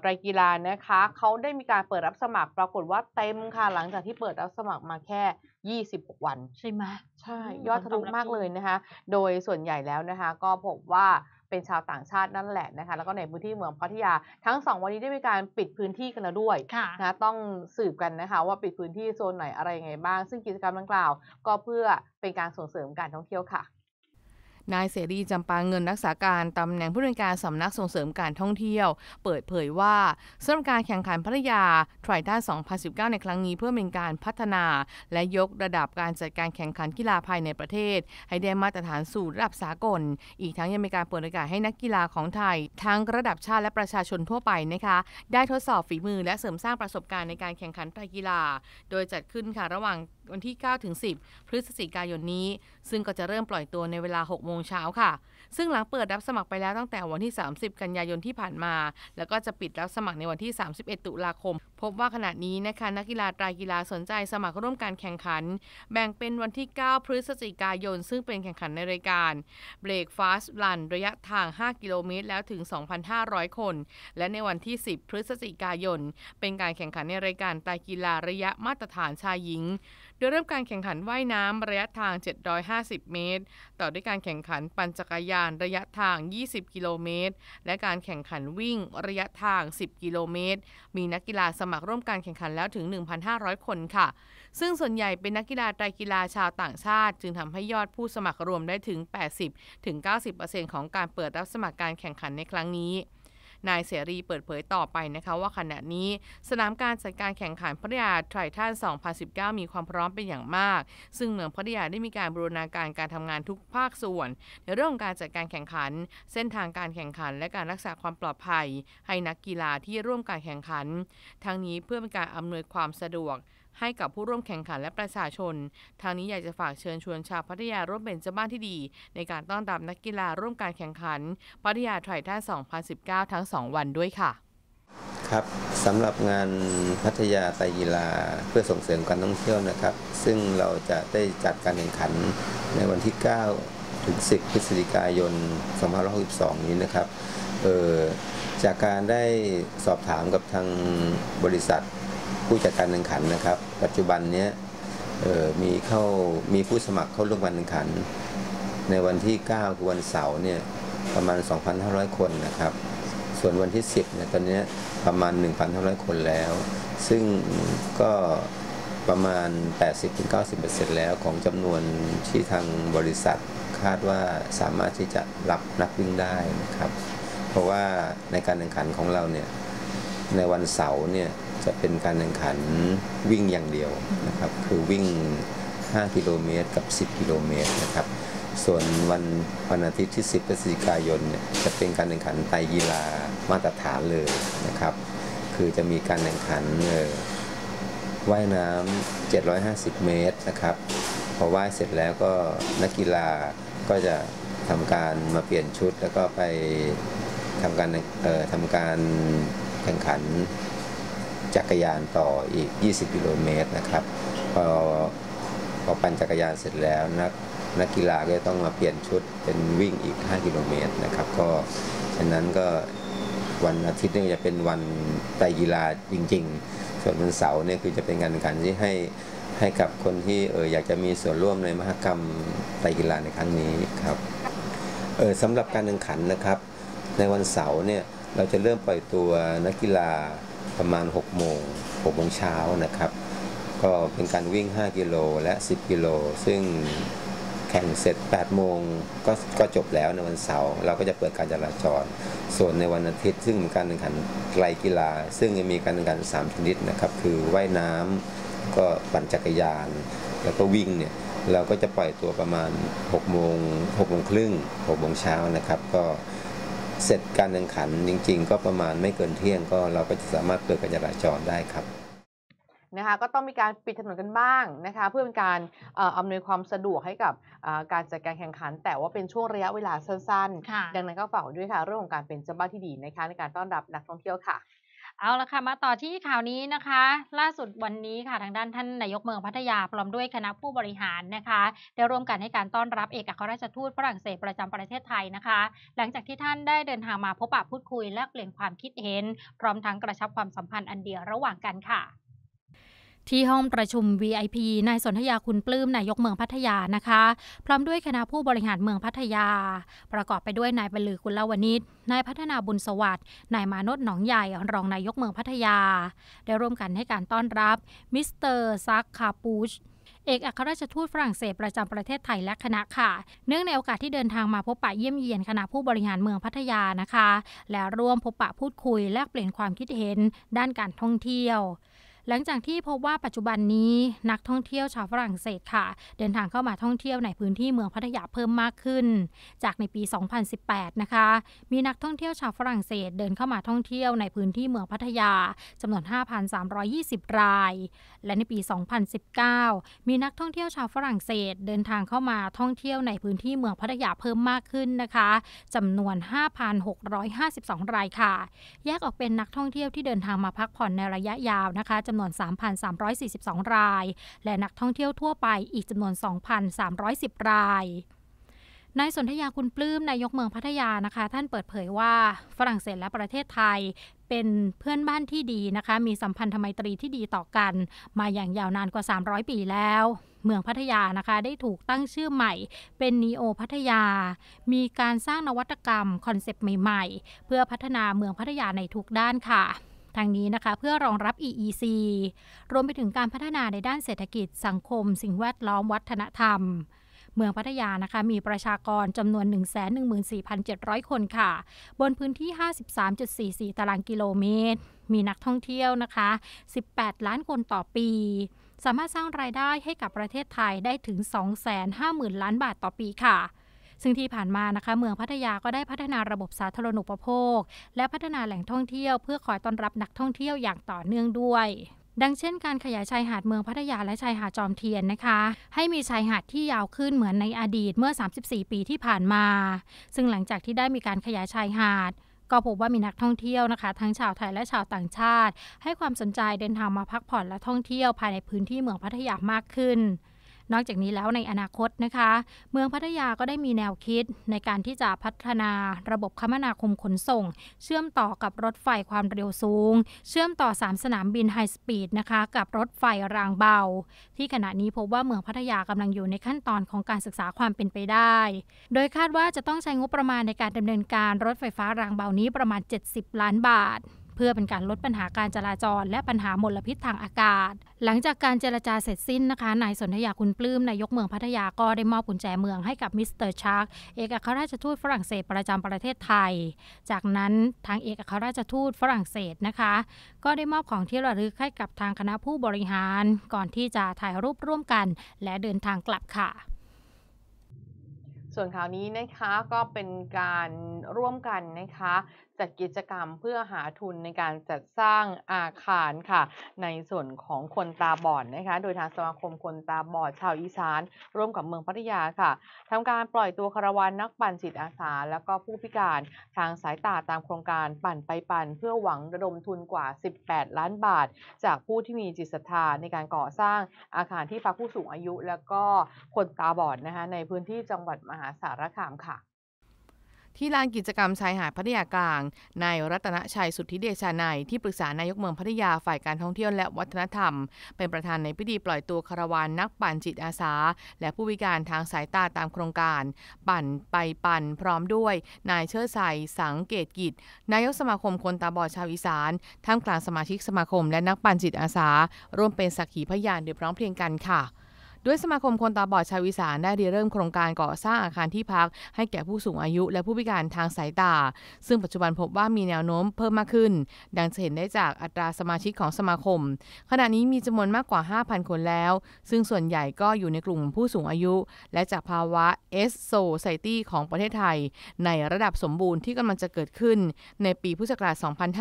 ไตรกีฬานะคะเขาได้มีการเปิดรับสมัคร ปรากฏว่าเต็มค่ะหลังจากที่เปิดรับสมัครมาแค่26วันใช่ไหมใช่ ยอดทะลุมากเลยนะคะ โดยส่วนใหญ่แล้วนะคะก็พบว่าเป็นชาวต่างชาตินั่นแหละนะคะแล้วก็ในพื้นที่เมืองพัทยา ทั้งสองวันนี้ได้มีการปิดพื้นที่กันแล้วด้วยนะต้องสืบกันนะคะว่าปิดพื้นที่โซนไหนอะไรยังไงบ้าง ซึ่งกิจกรรมดังกล่าว ก็เพื่อเป็นการส่งเสริมการท่องเที่ยวค่ะนายเสรีจำปาเงินรักษาการตำแหน่งผู้ำเนิการสำนักส่งเสริมการท่องเที่ยว เปิดเผยว่าสำหรับการแข่งขันพัทยาทริด้า2019 ในครั้งนี้เพื่อเป็นการพัฒนา และยกระดับการจัดการแข่งขันกีฬาภายในประเทศ ให้ได้มาตรฐานสู่ระดับสากล อีกทั้งยังมีการเปิดโอกาสให้นักกีฬาของไทย ทั้งระดับชาติและประชาชนทั่วไปนะคะได้ทดสอบฝีมือและเสริมสร้างประสบการณ์ในการแข่งขันกีฬา โดยจัดขึ้นค่ะระหว่างวันที่9ถึง 10 พฤศจิกายนนี้ ซึ่งก็จะเริ่มปล่อยตัวในเวลา 6 โมงเช้าค่ะ ซึ่งหลังเปิดรับสมัครไปแล้วตั้งแต่วันที่ 30 กันยายนที่ผ่านมา แล้วก็จะปิดรับสมัครในวันที่ 31 ตุลาคมพบว่าขณะนี้นะคะนักกีฬาตรายกีฬาสนใจสมัครร่วมการแข่งขัน แบ่งเป็นวันที่ 9 พฤศจิกายน ซึ่งเป็นแข่งขันในรายการเบรกฟาสต์ลันระยะทาง 5 กิโลเมตร แล้วถึง 2,500 คน และในวันที่ 10 พฤศจิกายน เป็นการแข่งขันในรายการตรายกีฬาระยะมาตรฐานชายหญิง โดยเริ่มการแข่งขันว่ายน้ำระยะทาง 750 เมตร ต่อด้วยการแข่งขันปั่นจักรยานระยะทาง 20 กิโลเมตร และการแข่งขันวิ่งระยะทาง 10 กิโลเมตรมีนักกีฬาสมัมัครร่วมการแข่งขันแล้วถึง 1,500 คนค่ะ ซึ่งส่วนใหญ่เป็นนักกีฬาไตรกีฬาชาวต่างชาติ จึงทำให้ยอดผู้สมัครรวมได้ถึง 80-90%ของการเปิดรับสมัครการแข่งขันในครั้งนี้นายเสรีเปิดเผยต่อไปนะคะว่าขณะนี้สนามการจัดการแข่งขันพัทยาไทรท่าน 2019 มีความพร้อมเป็นอย่างมาก ซึ่งเมืองพัทยาได้มีการบูรณาการการทำงานทุกภาคส่วน ในเรื่องของการจัดการแข่งขัน เส้นทางการแข่งขันและการรักษาความปลอดภัย ให้นักกีฬาที่ร่วมการแข่งขัน ทั้งนี้เพื่อเป็นการอำนวยความสะดวกให้กับผู้ร่วมแข่งขันและประชาชน ทางนี้อยากจะฝากเชิญชวนชาวพัทยาร่วมเป็นเจ้าบ้านที่ดี ในการต้อนรับนักกีฬาร่วมการแข่งขัน พัทยาไทรท่า 2019 ทั้ง 2 วันด้วยค่ะ ครับสำหรับงานพัทยาไตรกีฬาเพื่อส่งเสริมการท่องเที่ยวนะครับ ซึ่งเราจะได้จัดการแข่งขันในวันที่ 9 ถึง 10พฤศจิกายน2562นี้นะครับจากการได้สอบถามกับทางบริษัทผู้จัดการแข่งขันนะครับ ปัจจุบันเนี้ยมีเข้ามีผู้สมัครเข้าร่วมการแข่งขัน ในวันที่9คือวันเสาร์เนี่ยประมาณ 2,500 คนนะครับ ส่วนวันที่ 10เนี่ยตอนนี้ประมาณ1,500 คนแล้ว ซึ่งก็ประมาณ 80-90%แล้วของจำนวนที่ทางบริษัทคาดว่าสามารถที่จะรับนักวิ่งได้นะครับเพราะว่าในการแข่งขันของเราเนี่ยในวันเสาร์เนี่ยจะเป็นการแข่งขันวิ่งอย่างเดียวนะครับ คือวิ่ง 5 กิโลเมตรกับ 10 กิโลเมตรนะครับ ส่วนวันวันอาทิตย์ที่ 10พฤศจิกายนเนี่ยจะเป็นการแข่งขันไตกีฬามาตรฐานเลยนะครับ คือจะมีการแข่งขันว่ายน้ำ750 เมตรนะครับ พอว่ายเสร็จแล้วก็นักกีฬาก็จะทำการมาเปลี่ยนชุด แล้วก็ไปทำการทำการแข่งขันจักรยานต่ออีก 20 กิโลเมตรนะครับ พอพอปั่นจักรยานเสร็จแล้วนักนักกีฬาก็ต้องมาเปลี่ยนชุดเป็นวิ่งอีก 5 กิโลเมตรนะครับก็ฉะนั้นก็วันอาทิตย์นี่จะเป็นวันไตกีฬาจริงๆ ส่วนวันเสาร์เนี่ยคือจะเป็นการแข่งขันที่ให้ให้กับคนที่เอออยากจะมีส่วนร่วมในมหกรรมไตกีฬาในครั้งนี้ครับเออสำหรับการแข่งขันนะครับในวันเสาร์เนี่ยเราจะเริ่มปล่อยตัวนักกีฬาประมาณ6โมง6โมงเช้านะครับ ก็เป็นการวิ่ง 5กิโลและ 10กิโลซึ่งแข่งเสร็จ8โมงก็ก็จบแล้วในวันเสาร์เราก็จะเปิดการจราจร ส่วนในวันอาทิตย์ซึ่งเป็นการแข่งขันไกลกีฬา ซึ่งมีการแข่งขัน3ชนิดนะครับ คือว่ายน้ำก็ปั่นจักรยาน แล้วก็วิ่งเนี่ยเราก็จะปล่อยตัวประมาณ6โมง6โมงครึ่ง6โมงเช้านะครับก็เสร็จการแข่งขันจริง ๆ ก็ประมาณไม่เกินเที่ยง ก็เราก็จะสามารถเปิดการจราจรได้ครับนะคะก็ต้องมีการปิดถนนกันบ้างนะคะ เพื่อเป็นการอำนวยความสะดวกให้กับการจัดการแข่งขัน แต่ว่าเป็นช่วงระยะเวลาสั้นๆดังนั้นก็ฝากด้วยค่ะเรื่องของการเป็นเจ้าบ้านที่ดีนะคะในการต้อนรับนักท่องเที่ยวค่ะเอาละค่ะมาต่อที่ข่าวนี้นะคะ ล่าสุดวันนี้ค่ะทางด้านท่านนายกเมืองพัทยา พร้อมด้วยคณะผู้บริหารนะคะได้ร่วมกันให้การต้อนรับเอกอัครราชทูตฝรั่งเศสประจำประเทศไทยนะคะ หลังจากที่ท่านได้เดินทางมาพบปะพูดคุย แลกเปลี่ยนความคิดเห็น พร้อมทั้งกระชับความสัมพันธ์อันเดียระหว่างกันค่ะที่ห้องประชุม VIP นายสนธยาคุณปลื้ม นายกเมืองพัทยานะคะ พร้อมด้วยคณะผู้บริหารเมืองพัทยา ประกอบไปด้วย นายบรรลือคุณลวณิชนายพัฒนาบุญสวัสดิ์ นายมานต์หนองใหญ่รองนายกเมืองพัทยา ได้ร่วมกันให้การต้อนรับ มิสเตอร์ซักคาปูชเอกอัครราชทูตฝรั่งเศสประจำประเทศไทยและคณะค่ะ เนื่องในโอกาสที่เดินทางมาพบปะเยี่ยมเยียนคณะผู้บริหารเมืองพัทยานะคะ และร่วมพบปะพูดคุยแลกเปลี่ยนความคิดเห็นด้านการท่องเที่ยวหลังจากที่พบว่าปัจจุบันนี้นักท่องเที่ยวชาวฝรั่งเศสค่ะ เดินทางเข้ามาท่องเที่ยวในพื้นที่เมืองพัทยาเพิ่มมากขึ้น จากในปี 2018 นะคะมีนักท่องเที่ยวชาวฝรั่งเศสเดินเข้ามาท่องเที่ยวในพื้นที่เมืองพัทยาจำนวน 5,320 ราย และในปี 2019 มีนักท่องเที่ยวชาวฝรั่งเศสเดินทางเข้ามาท่องเที่ยวในพื้นที่เมืองพัทยาเพิ่มมากขึ้นนะคะจำนวน 5,652 รายค่ะ แยกออกเป็นนักท่องเที่ยวที่เดินทางมาพักผ่อนในระยะยาวนะคะจำนวน 3,342 ราย และนักท่องเที่ยวทั่วไปอีกจำนวน 2,310 ราย นายสนธยาคุณปลื้มนายกเมืองพัทยานะคะ ท่านเปิดเผยว่าฝรั่งเศสและประเทศไทยเป็นเพื่อนบ้านที่ดีนะคะ มีสัมพันธไมตรีที่ดีต่อกัน มาอย่างยาวนานกว่า 300 ปีแล้ว เมืองพัทยานะคะได้ถูกตั้งชื่อใหม่เป็นนีโอพัทยา มีการสร้างนวัตกรรมคอนเซปต์ใหม่ๆ เพื่อพัฒนาเมืองพัทยาในทุกด้านค่ะทางนี้นะคะ เพื่อรองรับ EEC รวมไปถึงการพัฒนาในด้านเศรษฐกิจสังคม สิ่งแวดล้อมวัฒนธรรม เมืองพัทยานะคะ มีประชากรจำนวน 114,700 คนค่ะ บนพื้นที่ 53.44 ตารางกิโลเมตร มีนักท่องเที่ยวนะคะ 18 ล้านคนต่อปี สามารถสร้างรายได้ให้กับประเทศไทยได้ถึง 250,000ล้านบาทต่อปีค่ะซึ่งที่ผ่านมานะคะเมืองพัทยาก็ได้พัฒนาระบบสาธารณูปโภค และพัฒนาแหล่งท่องเที่ยวเพื่อคอยต้อนรับนักท่องเที่ยวอย่างต่อเนื่องด้วย ดังเช่น การขยายชายหาดเมืองพัทยาและชายหาดจอมเทียนนะคะ ให้มีชายหาดที่ยาวขึ้นเหมือนในอดีตเมื่อ 34 ปีที่ผ่านมา ซึ่งหลังจากที่ได้มีการขยายชายหาดก็พบว่ามีนักท่องเที่ยวนะคะ ทั้งชาวไทยและชาวต่างชาติ ให้ความสนใจเดินทางมาพักผ่อนและท่องเที่ยว ภายในพื้นที่เมืองพัทยามากขึ้นนอกจากนี้แล้วในอนาคตนะคะ เมืองพัทยาก็ได้มีแนวคิดในการที่จะพัฒนาระบบคมนาคมขนส่ง เชื่อมต่อกับรถไฟความเร็วสูง เชื่อมต่อ 3 สนามบินไฮสปีดนะคะกับรถไฟรางเบา ที่ขณะนี้พบว่าเมืองพัทยากำลังอยู่ในขั้นตอนของการศึกษาความเป็นไปได้ โดยคาดว่าจะต้องใช้งบประมาณในการดำเนินการรถไฟฟ้ารางเบานี้ประมาณ 70 ล้านบาทเพื่อเป็นการลดปัญหาการจราจร และปัญหามลพิษทางอากาศ หลังจากการเจรจาเสร็จสิ้นนะคะ นายสนธยาคุณปลื้มนายกเมืองพัทยาก็ได้มอบกุญแจเมืองให้กับมิสเตอร์ชาร์ก เอกอัครราชทูตฝรั่งเศสประจำประเทศไทย จากนั้นทางเอกอัครราชทูตฝรั่งเศสนะคะ ก็ได้มอบของที่ระลึกให้กับทางคณะผู้บริหารก่อนที่จะถ่ายรูปร่วมกันและเดินทางกลับค่ะ ส่วนข่าวนี้นะคะก็เป็นการร่วมกันนะคะจัดกิจกรรมเพื่อหาทุนในการจัดสร้างอาคารค่ะ ในส่วนของคนตาบอดนะคะโดยทางสมาคมคนตาบอดชาวอีสาน ร่วมกับเมืองพัทยาค่ะ ทำการปล่อยตัวคารวานนักปั่นจิตอาสาแล้วก็ผู้พิการทางสายตาตามโครงการปั่นไปปั่นเพื่อหวังระดมทุนกว่า 18 ล้านบาท จากผู้ที่มีจิตศรัทธาในการก่อสร้างอาคารที่พักผู้สูงอายุ แล้วก็คนตาบอดนะคะในพื้นที่จังหวัดมหาสารคามค่ะที่ลานกิจกรรมชายหาดพัทยากลาง นายรัตนชัยสุทธิเดชานายที่ปรึกษานายกเมืองพัทยาฝ่ายการท่องเที่ยวและวัฒนธรรม เป็นประธานในพิธีปล่อยตัวคารวานนักปั่นจิตอาสา และผู้วิการทางสายตาตามโครงการ ปั่นไปปั่นพร้อมด้วย นายเชิดชัยสังเกตกิจนายกสมาคมคนตาบอดชาวอีสานท่ามกลางสมาชิกสมาคม และนักปั่นจิตอาสาร่วมเป็นสักขีพยานโดยพร้อมเพรียงกันค่ะด้วยสมาคมคนตาบอดชาวอีสานได้เริ่มโครงการก่อสร้างอาคารที่พัก ให้แก่ผู้สูงอายุและผู้พิการทางสายตาซึ่งปัจจุบันพบว่ามีแนวโน้มเพิ่มมากขึ้น ดังจะเห็นได้จากอัตราสมาชิกของสมาคม ขณะนี้มีจำนวนมากกว่า 5,000 คนแล้ว ซึ่งส่วนใหญ่ก็อยู่ในกลุ่มผู้สูงอายุ และจากภาวะ S Society ของประเทศไทยในระดับสมบูรณ์ที่กำลังจะเกิดขึ้นในปีพุทธศักร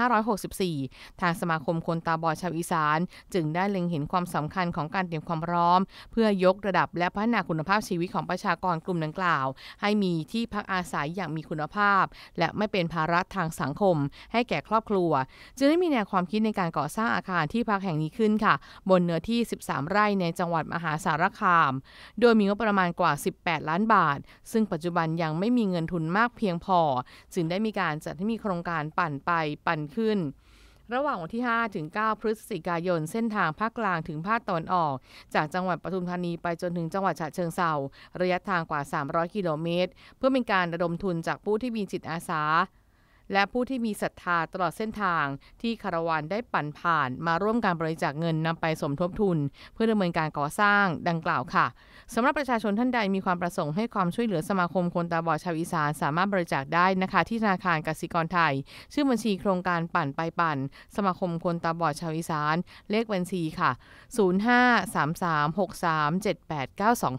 าช 2564 ทางสมาคมคนตาบอดชาวอีสาน จึงได้เล็งเห็นความสำคัญของการเตรียมความพร้อม เพื่อยกระดับและพัฒนาคุณภาพชีวิตของประชากรกลุ่มดังกล่าว ให้มีที่พักอาศัยอย่างมีคุณภาพ และไม่เป็นภาระทางสังคมให้แก่ครอบครัว จึงได้มีแนวความคิดในการก่อสร้างอาคารที่พักแห่งนี้ขึ้นค่ะ บนเนื้อที่ 13 ไร่ในจังหวัดมหาสารคาม โดยมีงบประมาณกว่า 18 ล้านบาท ซึ่งปัจจุบันยังไม่มีเงินทุนมากเพียงพอจึงได้มีการจัดให้มีโครงการปั่นไปปั่นขึ้นระหว่างวันที่ 5 ถึง 9พฤศจิกายน เส้นทางภาคกลางถึงภาคตะวันออก จากจังหวัดปทุมธานีไปจนถึงจังหวัดฉะเชิงเซาระยะทางกว่า 300 กิโลเมตร เพื่อเป็นการระดมทุนจากผู้ที่มีจิตอาสาและผู้ที่มีศรัทธาตลอดเส้นทางที่คารวานได้ปั่นผ่าน มาร่วมการบริจาคเงินนำไปสมทบทุน เพื่อดำเนินการก่อสร้างดังกล่าวค่ะสำหรับประชาชนท่านใดมีความประสงค์ให้ความช่วยเหลือสมาคมคนตาบอดชาวอีสานสามารถบริจาคได้นะคะ ที่ธนาคารกสิกรไทย ชื่อบัญชีโครงการปั่นไปปั่น สมาคมคนตาบอดชาวอีสานเลขบัญชีค่ะ 0533637892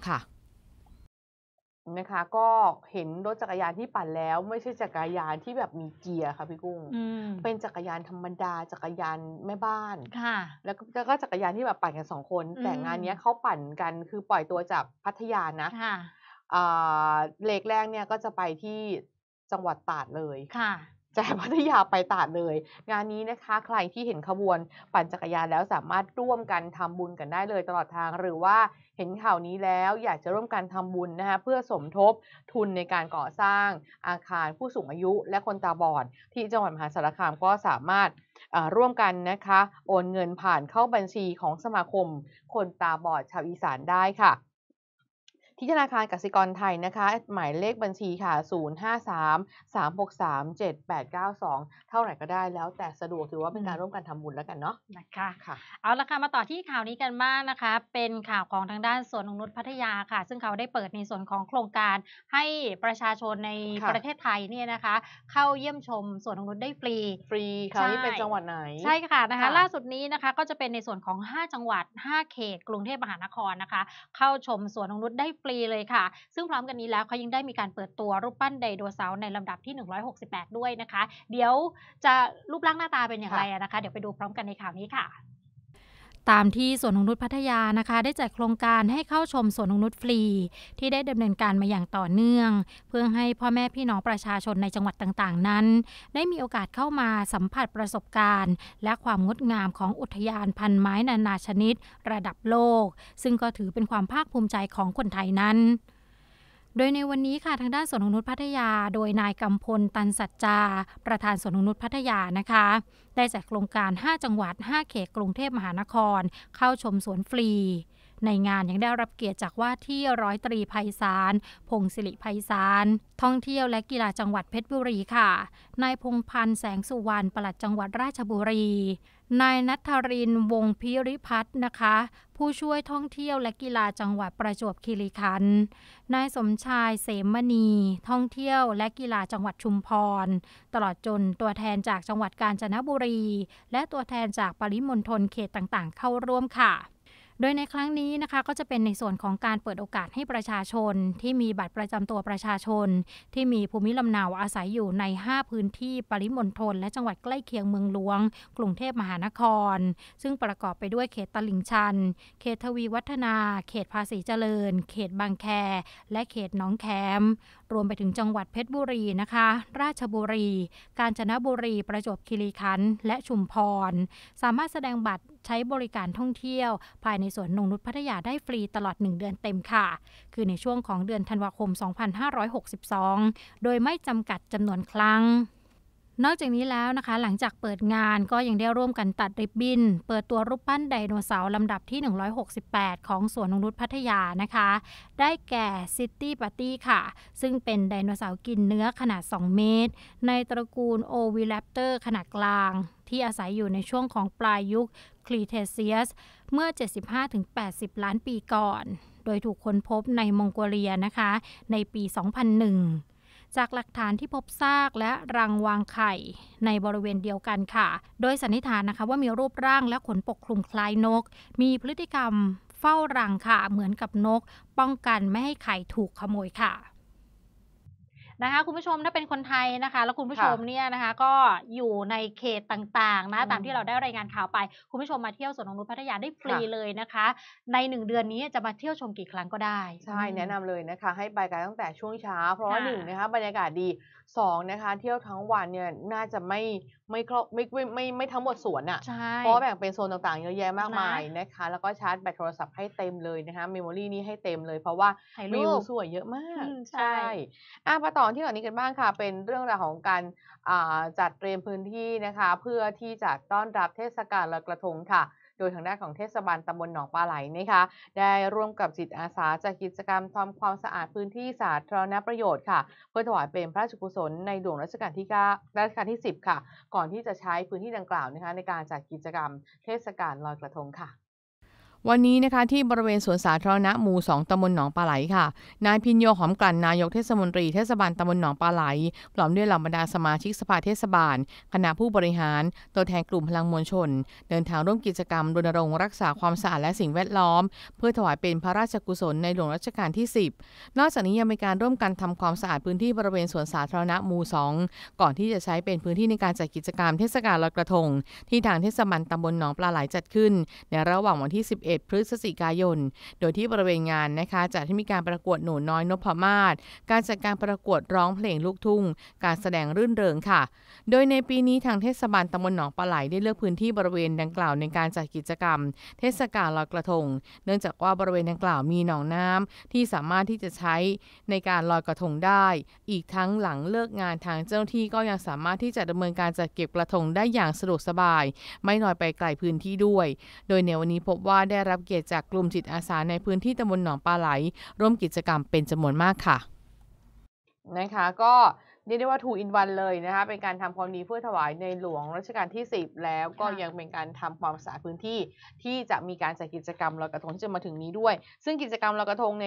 ค่ะนะคะ ก็เห็นรถจักรยานที่ปั่นแล้ว ไม่ใช่จักรยานที่แบบมีเกียร์ค่ะพี่กุ้งเป็นจักรยานธรรมดาจักรยานแม่บ้าน ค่ะ แล้วก็จักรยานที่แบบปั่นกันสองคน แต่งานนี้เขาปั่นกันคือปล่อยตัวจากพัทยานะค่ะเลกแรกเนี่ยก็จะไปที่จังหวัดตราดเลยค่ะจากพัทยาไปตาดเลย งานนี้นะคะใครที่เห็นขบวนปั่นจักรยานแล้วสามารถร่วมกันทำบุญกันได้เลยตลอดทาง หรือว่าเห็นข่าวนี้แล้วอยากจะร่วมกันทำบุญนะคะเพื่อสมทบทุนในการก่อสร้างอาคารผู้สูงอายุและคนตาบอดที่จังหวัดมหาสารคามก็สามารถร่วมกันนะคะ โอนเงินผ่านเข้าบัญชีของสมาคม คนตาบอดชาวอีสานได้ค่ะที่ธนาคารกสิกรไทยนะคะ หมายเลขบัญชีค่ะ053 363 7892 เท่าไหร่ก็ได้แล้วแต่สะดวกถือว่าเป็นการร่วมกันทำบุญแล้วกันเนาะ นะคะ ค่ะ เอาละค่ะมาต่อที่ข่าวนี้กันบ้างนะคะ เป็นข่าวของทางด้านสวนองนุชพัทยาค่ะ ซึ่งเขาได้เปิดในส่วนของโครงการให้ประชาชนในประเทศไทยเนี่ยนะคะ เข้าเยี่ยมชมสวนองนุชได้ฟรี ฟรี ค่ะนี่เป็นจังหวัดไหน ใช่ค่ะนะคะล่าสุดนี้นะคะก็จะเป็นในส่วนของ 5 จังหวัด 5 เขต กรุงเทพมหานครนะคะ เข้าชมสวนองนุชได้ฟฟรีเลยค่ะ ซึ่งพร้อมกันนี้แล้วเขายังได้มีการเปิดตัวรูปปั้นไดโนเสาร์ในลำดับที่ 168 ด้วยนะคะ เดี๋ยวจะรูปร่างหน้าตาเป็นอย่างไรนะคะ เดี๋ยวไปดูพร้อมกันในข่าวนี้ค่ะตามที่สวนนงนุษย์พัทยานะคะได้จัดโครงการให้เข้าชมสวนนงนุษย์ฟรี ที่ได้ดำเนินการมาอย่างต่อเนื่อง เพื่อให้พ่อแม่พี่น้องประชาชนในจังหวัดต่างๆ นั้น ได้มีโอกาสเข้ามาสัมผัสประสบการณ์ และความงดงามของอุทยานพันไม้นานาชนิดระดับโลก ซึ่งก็ถือเป็นความภาคภูมิใจของคนไทยนั้นโดยในวันนี้ค่ะทางด้านสวนนุษพัทยาโดยนายกำพลตันสัจจา ประธานสวนนนุษพัทยานะคะ ได้จัดโครงการ 5 จังหวัด 5 เขตกรุงเทพมหานคร เข้าชมสวนฟรี ในงานยังได้รับเกียรติจากว่าที่ร้อยตรีไพศาลพงศิริไพศาลท่องเที่ยวและกีฬาจังหวัดเพชรบุรีค่ะนายพงพันธ์แสงสุวรรณปลัดจังหวัดราชบุรีนายนัทรินวงพิริพัฒน์นะคะ ผู้ช่วยท่องเที่ยวและกีฬาจังหวัดประจวบคีรีขันธ์ นายสมชายเสมณี ท่องเที่ยวและกีฬาจังหวัดชุมพร ตลอดจนตัวแทนจากจังหวัดกาญจนบุรี และตัวแทนจากปริมณฑลเขตต่างๆ เข้าร่วมค่ะโดยในครั้งนี้นะคะก็จะเป็นในส่วนของการเปิดโอกาสให้ประชาชน ที่มีบัตรประจำตัวประชาชน ที่มีภูมิลำเนาอาศัยอยู่ใน 5 พื้นที่ปริมณฑลและจังหวัดใกล้เคียงเมืองหลวงกรุงเทพมหานคร ซึ่งประกอบไปด้วยเขตตลิ่งชัน เขตทวีวัฒนา เขตภาษีเจริญ เขตบางแค และเขตหนองแคมรวมไปถึงจังหวัดเพชรบุรีนะคะ ราชบุรี กาญจนบุรี ประจวบคีรีขันธ์และชุมพรสามารถแสดงบัตรใช้บริการท่องเที่ยวภายในสวนนงนุชพัทยาได้ฟรีตลอด 1 เดือนเต็มค่ะ คือในช่วงของเดือนธันวาคม 2562 โดยไม่จำกัดจำนวนครั้ง นอกจากนี้แล้วนะคะ หลังจากเปิดงานก็ยังได้ร่วมกันตัดริบบิ้นเปิดตัวรูปปั้นไดโนเสาร์ลำดับที่ 168 ของสวนนงนุษพัทยานะคะ ได้แก่ซิตี้ปาร์ตี้ค่ะ ซึ่งเป็นไดโนเสาร์กินเนื้อขนาด 2 เมตร ในตระกูลโอวิเลปเตอร์ ขนาดกลาง ที่อาศัยอยู่ในช่วงของปลายยุคคลีเทเซียสเมื่อ 75-80 ล้านปีก่อน โดยถูกค้นพบในมองโกเลียนะคะ ในปี 2001 จากหลักฐานที่พบซากและรังวางไข่ในบริเวณเดียวกันค่ะ โดยสันนิษฐานนะคะว่ามีรูปร่างและขนปกคลุมคล้ายนก มีพฤติกรรมเฝ้ารังค่ะเหมือนกับนก ป้องกันไม่ให้ไข่ถูกขโมยค่ะนะคะคุณผู้ชมถ้าเป็นคนไทยนะคะ แล้วคุณผู้ชมเนี่ยนะคะก็อยู่ในเขตต่างๆนะตามที่เราได้รายงานข่าวไป คุณผู้ชมมาเที่ยวสวนนกนุชพัทยาได้ฟรีเลยนะคะ ในหนึ่งเดือนนี้จะมาเที่ยวชมกี่ครั้งก็ได้ ใช่ แนะนำเลยนะคะให้ไปกันตั้งแต่ช่วงเช้า เพราะว่าหนึ่งนะคะบรรยากาศดีสองนะคะ เที่ยวทั้งวันเนี่ยน่าจะไม่ไม่ครอบไม่ไมไม่ไม่ทั้งหมดสวนอะ่ะ เพราะแบ่งเป็นโซนต่างๆเยอะแยะมากมายนะคะ แล้วก็ชาร์จแบตโทรศัพท์ให้เต็มเลยนะคะเมมโมรี่นี้ให้เต็มเลยเพราะว่าวิวสวยเยอะมากใช่อ่ะมาต่อที่ตอน่นี้กันบ้างค่ะ เป็นเรื่องราวของการจัดเตรียมพื้นที่นะคะ เพื่อที่จะต้อนรับเทศกาลลอยกระทงค่ะโดยทางด้านของเทศบาลตำบลหนองปลาไหลนะคะได้ร่วมกับจิตอาสาจากกิจกรรมทำความสะอาดพื้นที่สาธารณประโยชน์ค่ะ เพื่อถวายเป็นพระราชกุศลในดวงรัชกาลที่9รัชกาลที่ 10ค่ะก่อนที่จะใช้พื้นที่ดังกล่าวนะคะในการจัดกิจกรรมเทศกาลลอยกระทงค่ะวันนี้นะคะ ที่บริเวณสวนสาธารณะหมู่2ตำบลหนองปลาไหลค่ะ นายพินโยหอมกลั่นนายกเทศมนตรีเทศบาลตำบลหนองปลาไหลพร้อมด้วยเหล่าบรรดาสมาชิกสภาเทศบาล คณะผู้บริหาร ตัวแทนกลุ่มพลังมวลชน เดินทางร่วมกิจกรรมรณรงค์รักษาความสะอาดและสิ่งแวดล้อม เพื่อถวายเป็นพระราชกุศลในหลวงรัชกาลที่ 10 นอกจากนี้ยังมีการร่วมกันทำความสะอาดพื้นที่บริเวณสวนสาธารณะหมู่ 2 ก่อนที่จะใช้เป็นพื้นที่ในการจัดกิจกรรมเทศกาลลอยกระทง ที่ทางเทศบาลตำบลหนองปลาไหลจัดขึ้นในระหว่างวันที่11 1 1พฤศจิกายนโดยที่บริเวณงานนะคะจะที่มีการประกวดหนูน้อยนพมาศการจัดการประกวดร้องเพลงลูกทุ่ง การแสดงรื่นเริงค่ะ โดยในปีนี้ทางเทศบาลตำบลหนองปลาไหลได้เลือกพื้นที่บริเวณดังกล่าวในการจัดกิจกรรม เทศกาลลอยกระทง เนื่องจากว่าบริเวณดังกล่าวมีหนองน้ำที่สามารถที่จะใช้ในการลอยกระทงได้ อีกทั้งหลังเลิกงานทางเจ้าหน้าที่ก็ยังสามารถที่จะดำเนินการจัดเก็บกระทงได้อย่างสะดวกสบาย ไม่ลอยไปไกลพื้นที่ด้วย โดยในวันนี้พบว่าได้รับเกียรติจากกลุ่มจิตอาสาในพื้นที่ตำบลหนองปลาไหล ร่วมกิจกรรมเป็นจำนวนมากค่ะ นะคะก็เรียกได้ว่าทูอินวันเลยนะคะ เป็นการทำความดีเพื่อถวายในหลวงรัชกาลที่ 10แล้วก็ยังเป็นการทำความสะอาดพื้นที่ ที่จะมีการจัดกิจกรรมลอยกระทงที่จะมาถึงนี้ด้วย ซึ่งกิจกรรมลอยกระทงใน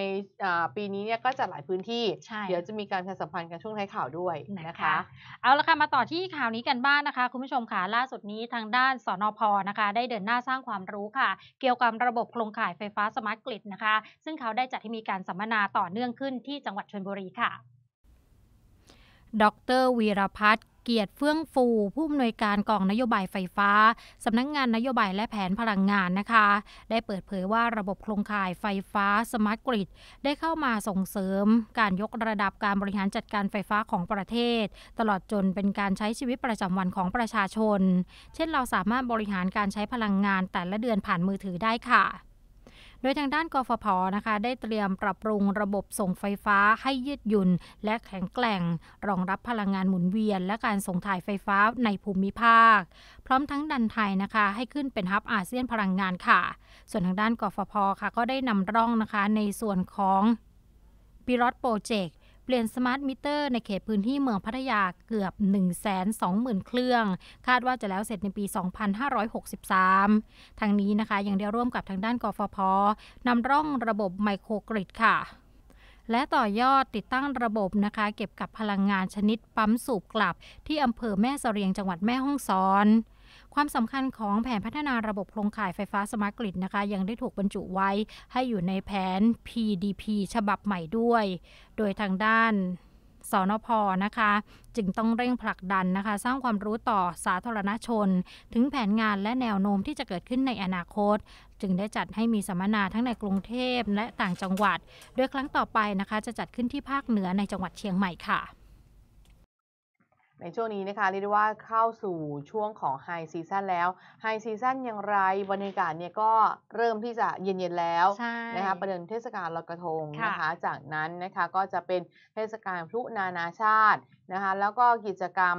ปีนี้เนี่ยก็จะหลายพื้นที่ เดี๋ยวจะมีการประชาสัมพันธ์กันช่วงท้ายข่าวด้วยนะคะ เอาละค่ะมาต่อที่ข่าวนี้กันบ้างนนะคะ คุณผู้ชมค่ะล่าสุดนี้ทางด้านสนพนะคะ ได้เดินหน้าสร้างความรู้ค่ะ เกี่ยวกับระบบโครงข่ายไฟฟ้าสมาร์ทกริดนะคะ ซึ่งเขาได้จัดให้มีการสัมมนาต่อเนื่องขึ้นที่จังหวัดชลบุรีค่ะดรวีรพัฒน์เกียรติเฟื่องฟู ผู้อำนวยการกองนโยบายไฟฟ้าสำนักงงานนโยบายและแผนพลังงานนะคะ ได้เปิดเผยว่าระบบโครงข่ายไฟฟ้าสมาร์ทกริดได้เข้ามาส่งเสริม การยกระดับการบริหารจัดการไฟฟ้าของประเทศ ตลอดจนเป็นการใช้ชีวิตประจำวันของประชาชน เช่นเราสามารถบริหารการใช้พลังงานแต่ละเดือนผ่านมือถือได้ค่ะโดยทางด้านกฟผ นะคะ ได้เตรียมปรับปรุงระบบส่งไฟฟ้าให้ยืดหยุ่นและแข็งแกร่งรองรับพลังงานหมุนเวียนและการส่งถ่ายไฟฟ้าในภูมิภาค พร้อมทั้งดันไทยนะคะ ให้ขึ้นเป็นฮับอาเซียนพลังงานค่ะ ส่วนทางด้านกฟผ ค่ะก็ได้นำร่องนะคะในส่วนของพิรอตโปรเจกต์เปลี่ยนสมาร์ทมิเตอร์ในเขตพื้นที่เมืองพัทยาเกือบ 120,000 เครื่อง คาดว่าจะแล้วเสร็จในปี 2563ทางนี้นะคะยังได้ร่วมกับทางด้านกฟพนำร่องระบบไมโครกริดค่ะ และต่อยอดติดตั้งระบบนะคะ เก็บกับพลังงานชนิดปั๊มสูบกลับที่อำเภอแม่สเสรียงจังหวัดแม่ฮ่องสอนความสำคัญของแผนพัฒนาระบบโครงข่ายไฟฟ้าสมาร์ทกริดนะคะ ยังได้ถูกบรรจุไว้ให้อยู่ในแผน PDP ฉบับใหม่ด้วย โดยทางด้านสนพนะคะ จึงต้องเร่งผลักดันนะคะ สร้างความรู้ต่อสาธารณชน ถึงแผนงานและแนวโน้มที่จะเกิดขึ้นในอนาคต จึงได้จัดให้มีสัมมนาทั้งในกรุงเทพและต่างจังหวัด โดยครั้งต่อไปนะคะ จะจัดขึ้นที่ภาคเหนือในจังหวัดเชียงใหม่ค่ะในช่วงนี้นะคะ เรียกได้ว่าเข้าสู่ช่วงของไฮซีซันแล้ว ไฮซีซันอย่างไรบรรยากาศเนี่ยก็เริ่มที่จะเย็นๆแล้วนะคะประเดินเทศกาลลอยกระทงนะคะจากนั้นนะคะก็จะเป็นเทศกาลพลุนานาชาตินะคะแล้วก็กิจกรรม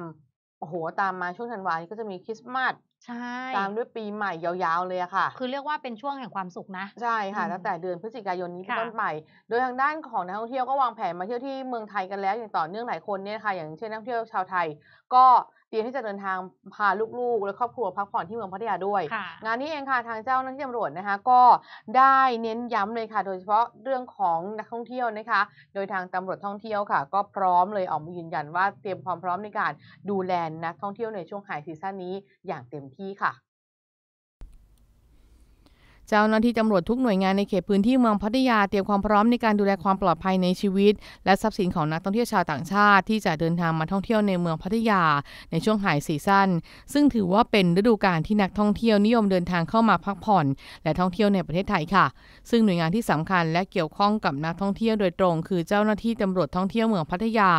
โอ้โหตามมาช่วงธันวาคมก็จะมีคริสต์มาสใช่ตามด้วยปีใหม่ยาวๆเลยค่ะ คือเรียกว่าเป็นช่วงแห่งความสุขนะ ใช่ค่ะ ตั้งแต่เดือนพฤศจิกายนนี้เป็นต้นไป โดยทางด้านของนักท่องเที่ยวก็วางแผนมาเที่ยวที่เมืองไทยกันแล้วอย่างต่อเนื่องหลายคนเนี่ยค่ะ อย่างเช่นนักท่องเที่ยวชาวไทยก็เตรียมที่จะเดินทางพาลูกๆ และครอบครัวพักผ่อนที่เมืองพัทยาด้วยงานนี้เองค่ะทางเจ้าหน้าที่ตำรวจนะคะ ก็ได้เน้นย้ำเลยค่ะ โดยเฉพาะเรื่องของนักท่องเที่ยวนะคะ โดยทางตำรวจท่องเที่ยวค่ะ ก็พร้อมเลยออกมายืนยันว่าเตรียมความพร้อมในการดูแลนักท่องเที่ยวในช่วงไฮซีซั่นนี้อย่างเต็มที่ค่ะเจ้าหน้าที่ตำรวจทุกหน่วยงานในเขตพื้นที่เมืองพัทยาเตรียมความพร้อมในการดูแลความปลอดภัยในชีวิตและทรัพย์สินของนักท่องเที่ยวชาวต่างชาติที่จะเดินทางมาท่องเที่ยวในเมืองพัทยาในช่วงหายซีซั่นซึ่งถือว่าเป็นฤดูกาลที่นักท่องเที่ยวนิยมเดินทางเข้ามาพักผ่อน และท่องเที่ยวในประเทศไทยค่ะ ซึ่งหน่วยงานที่สำคัญและเกี่ยวข้องกับนักท่องเที่ยวโดยตรง คือเจ้าหน้าที่ตำรวจท่องเที่ยวเมืองพัทยา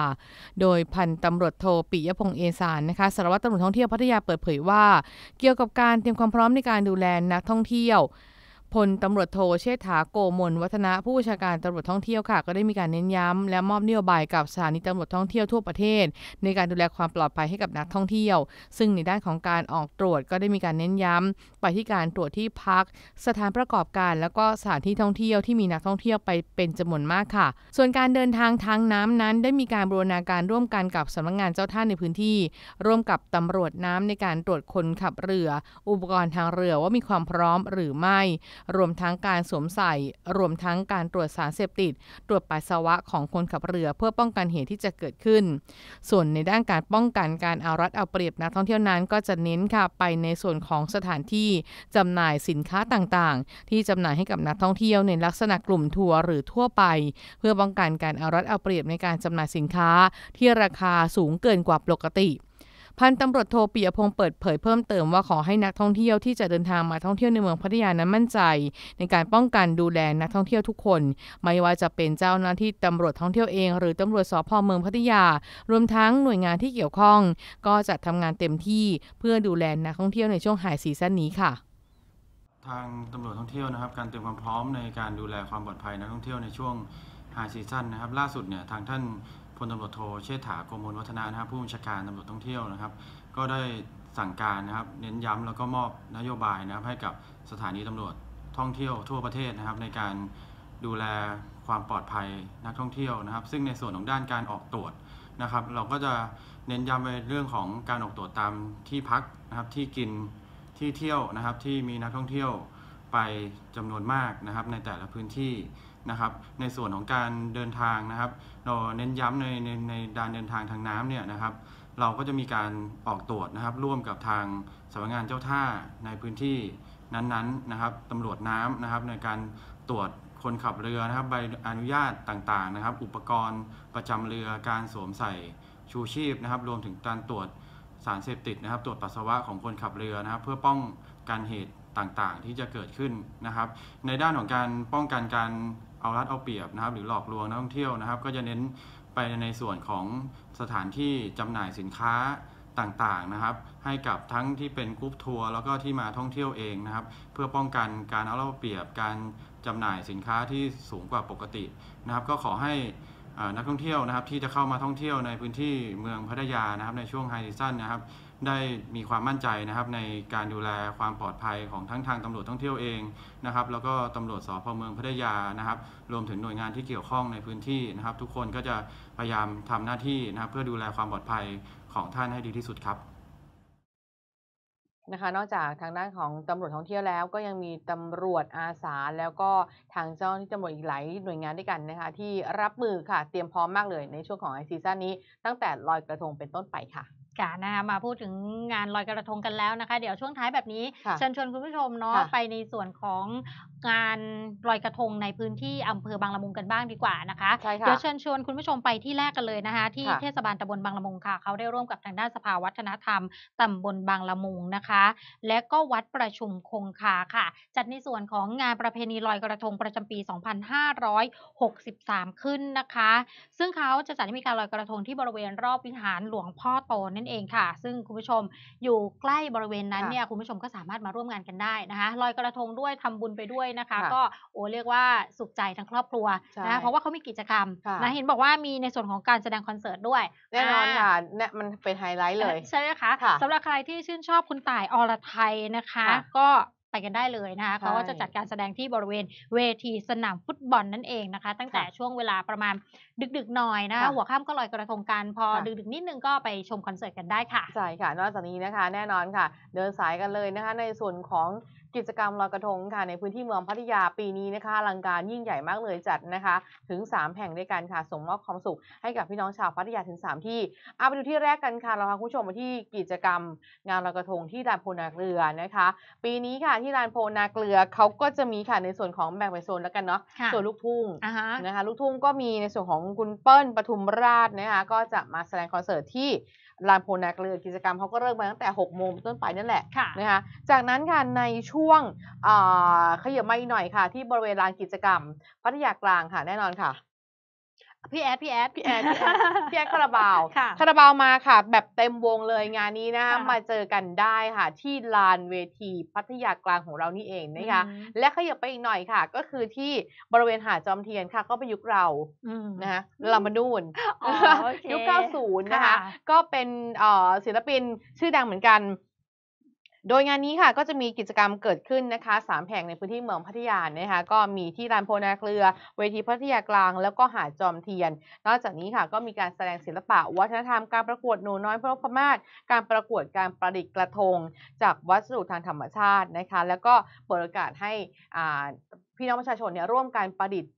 โดยพันตำรวจโทปิยพงษ์เอสานนะคะสารวัตรตำรวจท่องเที่ยวพัทยาเปิดเผยว่า เกี่ยวกับการเตรียมความพร้อมในการดูแลนักท่องเที่ยวพลตำรวจโทเชษฐาโกมล วัฒนะผู้ชาการตำรวจท่องเที่ยวค่ะ ก็ได้มีการเน้นย้ำและมอบนโยบายกับสถานีตำรวจท่องเที่ยวทั่วประเทศ ในการดูแลความปลอดภัยให้กับนักท่องเที่ยว ซึ่งในด้านของการออกตรวจก็ได้มีการเน้นย้ำไปที่การตรวจที่พัก สถานประกอบการแล้วก็สถานที่ท่องเที่ยวที่มีนักท่องเที่ยวไปเป็นจำนวนมากค่ะ ส่วนการเดินทางทางน้ำนั้น ได้มีการบรูรณาการร่วมกันกับสำนักงงานเจ้าท่านในพื้นที่ ร่วมกับตำรวจน้ำในการตรวจคนขับเรือ อุปกรณ์ทางเรือว่ามีความพร้อมหรือไม่รวมทั้งการสวมใส่ รวมทั้งการตรวจสารเสพติด ตรวจปัสสาวะของคนขับเรือ เพื่อป้องกันเหตุที่จะเกิดขึ้น ส่วนในด้านการป้องกันการเอารัดเอาเปรียบนักท่องเที่ยวนั้นก็จะเน้นค่ะ ไปในส่วนของสถานที่ จำหน่ายสินค้าต่างๆ ที่จำหน่ายให้กับนักท่องเที่ยวในลักษณะกลุ่มทัวร์หรือทั่วไป เพื่อป้องกันการเอารัดเอาเปรียบในการจำหน่ายสินค้าที่ราคาสูงเกินกว่าปกติพันตำรวจโทปิยพงศ์เปิดเผยเพิ่มเติมว่าขอให้นักท่องเที่ยวที่จะเดินทางมาท่องเที่ยวในเมืองพัทยานั้นมั่นใจ ในการป้องกันดูแลนักท่องเที่ยวทุกคน ไม่ว่าจะเป็นเจ้าหน้าที่ตำรวจท่องเที่ยวเองหรือตำรวจสพเมืองพัทยา รวมทั้งหน่วยงานที่เกี่ยวข้อง ก็จะทำงานเต็มที่เพื่อดูแลนักท่องเที่ยวในช่วงหายซีซั่นนี้ค่ะ ทางตำรวจท่องเที่ยวนะครับ การเตรียมความพร้อมในการดูแลความปลอดภัยนักท่องเที่ยวในช่วงไฮซีซั่นนะครับ ล่าสุดเนี่ยทางท่านพลตำรวจโทเชษฐาโกมลวัฒนะนะครับผู้บัญชาการตำรวจท่องเที่ยวนะครับ ก็ได้สั่งการนะครับ เน้นย้ำแล้วก็มอบนโยบายนะครับ ให้กับสถานีตำรวจท่องเที่ยว ทั่วประเทศนะครับ ในการดูแลความปลอดภัยนักท่องเที่ยวนะครับ ซึ่งในส่วนของด้านการออกตรวจนะครับ เราก็จะเน้นย้ำไปเรื่องของการออกตรวจตามที่พักนะครับที่กินที่เที่ยวนะครับ ที่มีนักท่องเที่ยวไปจำนวนมากนะครับ ในแต่ละพื้นที่นะครับในส่วนของการเดินทางนะครับเราเน้นย้ำในในในด้านเดินทางทางน้ำเนี่ยนะครับ เราก็จะมีการออกตรวจนะครับ ร่วมกับทางสำนักงานเจ้าท่าในพื้นที่นั้นๆนนะครับตำรวจน้ำนะครับ ในการตรวจคนขับเรือนะครับใบอนุญาตต่างๆนะครับ อุปกรณ์ประจำเรือการสวมใส่ชูชีพนะครับ รวมถึงการตรวจสารเสพติดนะครับ ตรวจปัสสาวะของคนขับเรือนะครับ เพื่อป้องกันเหตุต่างๆที่จะเกิดขึ้นนะครับ ในด้านของการป้องกันการเอารัดเอาเปรียบนะครับหรือหลอกลวงนักท่องเที่ยวนะครับก็จะเน้นไปในส่วนของสถานที่จำหน่ายสินค้าต่างๆนะครับ ให้กับทั้งที่เป็นกรุ๊ปทัวร์แล้วก็ที่มาท่องเที่ยวเองนะครับ เพื่อป้องกันการเอาเาเปรียบการจำหน่ายสินค้าที่สูงกว่าปกตินะครับ ก็ขอให้นักท่องเที่ยวนะครับ ที่จะเข้ามาท่องเที่ยวในพื้นที่เมืองพัทยานะครับในช่วงไฮซีซั่นนะครับได้มีความมั่นใจนะครับ ในการดูแลความปลอดภัยของทั้งทางตำรวจท่องเที่ยวเองนะครับ แล้วก็ตำรวจสพเมืองพัทยานะครับ รวมถึงหน่วยงานที่เกี่ยวข้องในพื้นที่นะครับ ทุกคนก็จะพยายามทำหน้าที่นะครับเพื่อดูแลความปลอดภัยของท่านให้ดีที่สุดครับนะคะนอกจากทางด้านของตำรวจท่องเที่ยวแล้วก็ยังมีตำรวจอาสาแล้วก็ทางเจ้าหน้าที่ตำรวจอีกหลายหน่วยงานด้วยกันนะคะที่รับมือค่ะเตรียมพร้อมมากเลยในช่วงของไอซีซั่นนี้ตั้งแต่ลอยกระทงเป็นต้นไปค่ะกันนะคะมาพูดถึงงานลอยกระทงกันแล้วนะคะ เดี๋ยวช่วงท้ายแบบนี้เชิญชวนคุณผู้ชมเนาะไปในส่วนของงานลอยกระทงในพื้นที่อำเภอบางละมุงกันบ้างดีกว่านะคะเดี๋ยวเชิญชวนคุณผู้ชมไปที่แรกกันเลยนะคะที่เทศบาลตำบลบางละมุงค่ะเขาได้ร่วมกับทางด้านสภาวัฒนธรรมตำบลบางละมุงนะคะ และก็วัดประชุมคงคาค่ะจัดในส่วนของงานประเพณีลอยกระทงประจำปี 2563 ขึ้นนะคะ ซึ่งเขาจะจัดให้มีการลอยกระทงที่บริเวณรอบวิหารหลวงพ่อโตนั่นเองเองค่ะซึ่งคุณผู้ชมอยู่ใกล้บริเวณนั้นเนี่ยคุณผู้ชมก็สามารถมาร่วมงานกันได้นะคะลอยกระทงด้วยทำบุญไปด้วยนะคะ ก็โอ้เรียกว่าสุขใจทั้งครอบครัวนะเพราะว่าเขามีกิจกรรมนะเห็นบอกว่ามีในส่วนของการแสดงคอนเสิร์ตด้วย แน่นอนค่ะเนี่ยมันเป็นไฮไลท์เลย ใช่ไหมคะสำหรับใครที่ชื่นชอบคุณต่ายอรไทยนะคะ ก็ไปกันได้เลยนะคะเขาก็จะจัดการแสดงที่บริเวณเวทีสนามฟุตบอลนั่นเองนะคะ ตั้งแต่ช่วงเวลาประมาณดึกๆหน่อยนะคะหัวข้ามก็ลอยกระทงกันพอดึก ๆ นิดนึงก็ไปชมคอนเสิร์ตกันได้ค่ะ ใช่ค่ะนอกจากนี้นะคะแน่นอนค่ะ เดินสายกันเลยนะคะในส่วนของกิจกรรมลอยกระทงค่ะในพื้นที่เมืองพัทยาปีนี้นะคะลังการยิ่งใหญ่มากเลยจัดนะคะ ถึง 3แห่งด้วยกันค่ะส่งมอบความสุขให้กับพี่น้องชาวพัทยาถึง 3 ที่เอาไปดูที่แรกกันค่ะเราพาคุณผู้ชมมาที่กิจกรรมงานลอยกระทงที่ลานโพนาเกลือนะคะ ปีนี้ค่ะที่ลานโพนาเกลือเขาก็จะมีค่ะในส่วนของแบ่งเป็นโซนแล้วกันเนาะส่วนลูกทุ่งนะคะ ลูกทุ่งก็มีในส่วนของคุณเปิ้ลปทุมราชนะคะก็จะมาแสดงคอนเสิร์ตที่ลานโพนักเรือกิจกรรมเขาก็เริ่มมาตั้งแต่6โมงต้นไปนั่นแหละะนะคะ จากนั้นค่ะในช่วงขยับมาอีกหน่อยค่ะ ที่บริเวณลานกิจกรรม พัทยากลางค่ะแน่นอนค่ะพี่แอด พี่แอด พี่แอดพี่แอดคาราบาวคาราบาวมาค่ะ แบบเต็มวงเลยงานนี้นะคะมาเจอกันได้ค่ะที่ลานเวทีพัทยากลางของเรานี่เองนะคะและขยับไปอีกหน่อยค่ะ ก็คือที่บริเวณหาดจอมเทียนค่ะ ก็ไปยุคเรา นะคะลามานูนยุค90 นะคะ ก็เป็นศิลปินชื่อดังเหมือนกันโดยงานนี้ค่ะก็จะมีกิจกรรมเกิดขึ้นนะคะ3แห่งในพื้นที่เมืองพัทยานะคะก็มีที่ลานโพนาเกลือ เวทีพัทยากลาง แล้วก็หาดจอมเทียนนอกจากนี้ค่ะก็มีการแสดงศิลปะ วัฒนธรรมการประกวดหนูน้อยพระพมาศการประกวดการประดิษฐ์กระทง จากวัสดุทางธรรมชาตินะคะแล้วก็เปิดโอกาสให้พี่น้องประชาชนเนี่ยร่วมการประดิษฐ์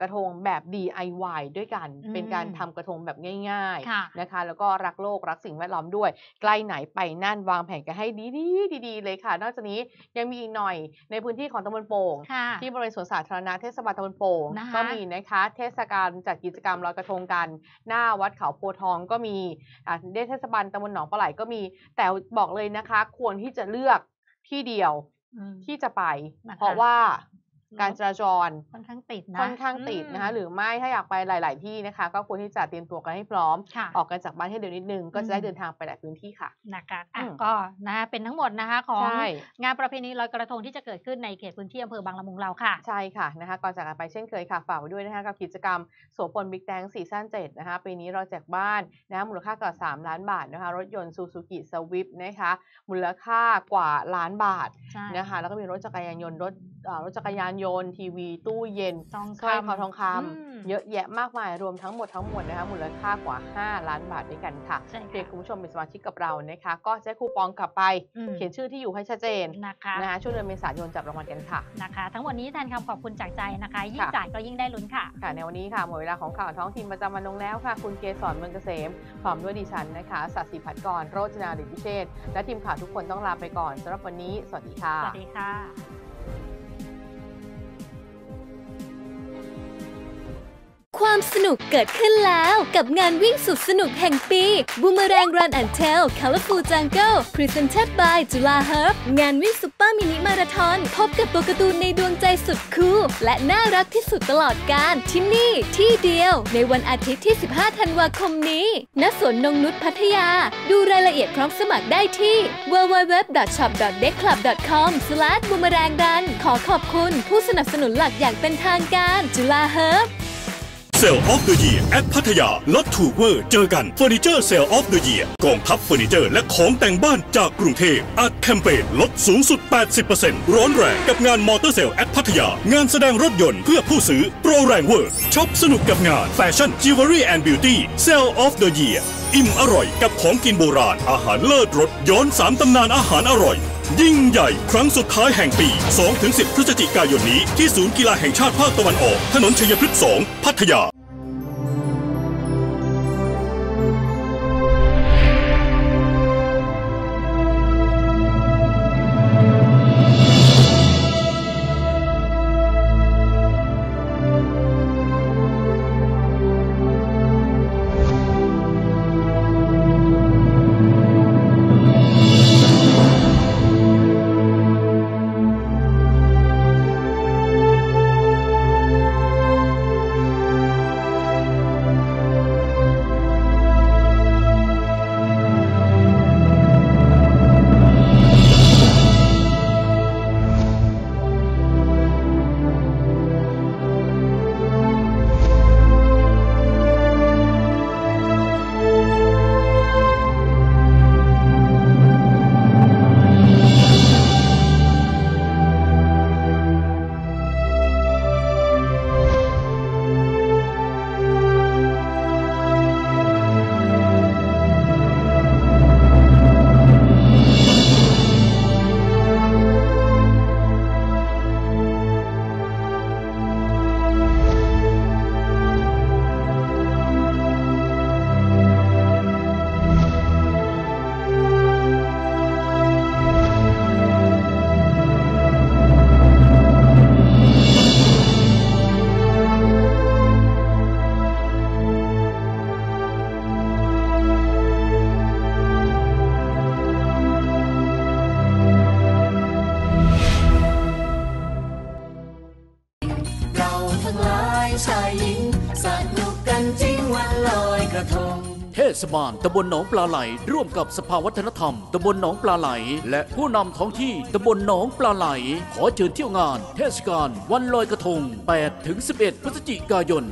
กระทงแบบ DIY ด้วยกัน เป็นการทำกระทงแบบง่าย ๆ นะคะ แล้วก็รักโลกรักสิ่งแวดล้อมด้วย ใกล้ไหนไปนั่นวางแผนกันให้ดีๆดีๆ เลยค่ะ นอกจากนี้ยังมีอีกหน่อยในพื้นที่ของตำบลโป่งที่บริเวณสวนสาธารณะเทศบาลตำบลโป่งก็มีนะคะ เทศกาลจัดกิจกรรมลอยกระทงกันหน้าวัดเขาโพทองก็มีเทศบาลตำบลหนองปลาไหลก็มี แต่บอกเลยนะคะ ควรที่จะเลือกที่เดียวที่จะไป เพราะว่าการจราจรค่อนข้างติดนะค่อนข้างติดนะคะหรือไม่ถ้าอยากไปหลาย ๆที่นะคะ ก็ควรที่จะเตรียมตัวกันให้พร้อมออกกันจากบ้านให้เร็วนิดนึงก็จะได้เดินทางไปหลายพื้นที่ค่ะนะคะอ่ะก็นะเป็นทั้งหมดนะคะของงานประเพณีลอยกระทงที่จะเกิดขึ้นในเขตพื้นที่อำเภอบางละมุงเราค่ะใช่ค่ะนะคะก่อนจากกไปเช่นเคยค่ะฝากไว้ด้วยนะคะกับกิจกรรมโสพลบิ๊กแดงซีซั่นเจ็ดนะคะปีนี้เราแจกบ้านนะมูลค่ากว่า 3 ล้านบาทนะคะรถยนต์ซูซูกิสวิปนะคะมูลค่ากว่าล้านบาทนะคะแล้วก็มีรถจักรยานยนต์รถรถจักรยานยยนต์ทีวีตู้เย็นทองคำสร้อยคอทองคำเยอะแยะมากมายรวมทั้งหมดทั้งมวลนะคะมูลค่ากว่า 5 ล้านบาทด้วยกันค่ะเด็กคุณผู้ชมเป็นสมาชิกกับเรานะคะก็จ้คูปองกลับไป เขียนชื่อที่อยู่ให้ชัดเจนนะคะนะคะช่วงเดือนเมษายนจับรางวัลกันค่ะนะคะทั้งหมดนี้แทนคำขอบคุณจากใจนะคะยิ่งจ่ายก็ยิ่งได้ลุ้นค่ะค่ะในวันนี้ค่ะหมดเวลาของข่าวท้องถิ่นประจำวันลงแล้วค่ะ คุณเกษรเมืองเกษมพร้อมด้วยดิฉันนะคะสัตสิพัฒกรโรจนาดิพิเชษและทีมข่าวทุกคนต้องลาไปก่อนสำหรับวันนี้สวัสดีค่ะสวัสดีค่ะความสนุกเกิดขึ้นแล้ว กับงานวิ่งสุดสนุกแห่งปีบูมเมรงรันแอนเทลคา o l o r f u l Jungle p r เ s e n t e บายจุฬาเฮิร์บงานวิ่งซูเปอร์มินิมาราทอน พบกับตัวการ์ตูนในดวงใจสุดคูลและน่ารักที่สุดตลอดการที่นี่ที่เดียว ในวันอาทิตย์ที่ 15ธันวาคมนี้ณสวนนงนุชพัทยาดูรายละเอียดพร้อมสมัครได้ที่ www.shop.deckclub.com/boomerangran ขอขอบคุณผู้สนับสนุนหลักอย่างเป็นทางการจุฬาเฮิร์บซลออฟเดอะเยียแอปพัทยาลดถูกเวอร์เจอกันเฟอร์นิเจอร์เซลออฟเดอะเยียกองทัพเฟอร์นิเจอร์และของแต่งบ้านจากกรุงเทพอาดแคมเปญลดสูงสุด 80%ร้อนแรงกับงานมอเตอร์เซลแอปพัทยา งานแสดงรถยนต์เพื่อผู้ซื้อโปรแรงเวอร์ช็อปสนุกกับงานแฟชั่นจิวเวลรี่แอนด์บิวตี้เซลออฟเดอะเยียอิ่มอร่อยกับของกินโบราณ อาหารเลิศรสย้อนสามตำนานอาหารอร่อยยิ่งใหญ่ครั้งสุดท้ายแห่งปี 2-10 พฤศจิกายนนี้ที่ศูนย์กีฬาแห่งชาติภาคตะวันออก ถนนชัยพฤกษ์2 พัทยาชายหญิงสนุกกันจริงวันลอยกระทงเทศบาลตำบลหนองปลาไหลร่วมกับสภาวัฒนธรรมตำบลหนองปลาไหลและผู้นำท้องที่ตำบลหนองปลาไหลขอเชิญเที่ยวงาน เทศกาลวันลอยกระทง8ถึง11พฤศจิกายน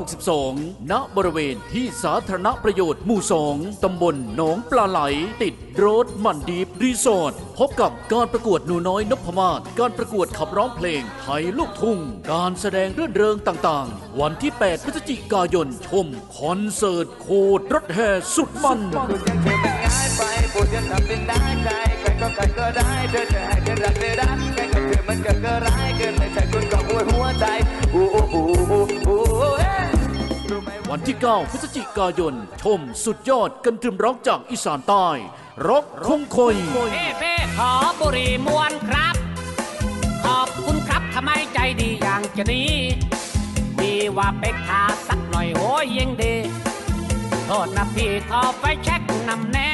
2562 ณ บริเวณที่สาธารณประโยชน์หมู่สองตำบลหนองปลาไหล ติดโรดมันดีบรีสอร์ทพบกับการประกวดหนูน้อยนพมาศการประกวดขับร้องเพลงไทยลูกทุ่งการแสดงเรื่องเริงต่าง ๆ วันที่ 8พฤศจิกายนชมคอนเสิร์ตคดรถแห่สุดมันวันที่ 9 พฤศจิกายน ชมสุดยอดกันตรึมร้องจากอีสานใต้ร็อกคงคอยเป้เป้ขอบุรีมวนครับ ขอบคุณครับทำไมใจดีอย่างจะนี้มีว่าเป็กทาสักหน่อยโอ้ยยังดีโทษนะพี่ขอไปแช็คนำแน่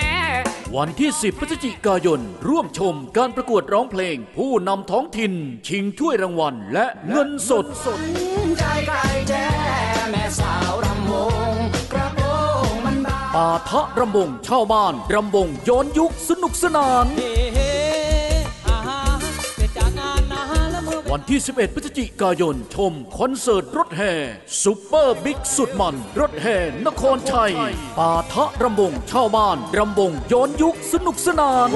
วันที่ 10 พฤศจิกายน ร่วมชมการประกวดร้องเพลง ผู้นำท้องถิ่น ชิงถ้วยรางวัลและเงินสดสดใจ่แม่สาวรำวงกระโปงมันบาปาทะรำวงชาวบ้านรำวงย้อนยุคสนุกสนานวันที่ 11 พฤศจิกายน ชม คอนเสิร์ตรถแห่ซุปเปอร์บิ๊กสุดมัน รถแห่นครชัย ปาทะรำวงชาวบ้านรำวงย้อนยุคสนุกสนาน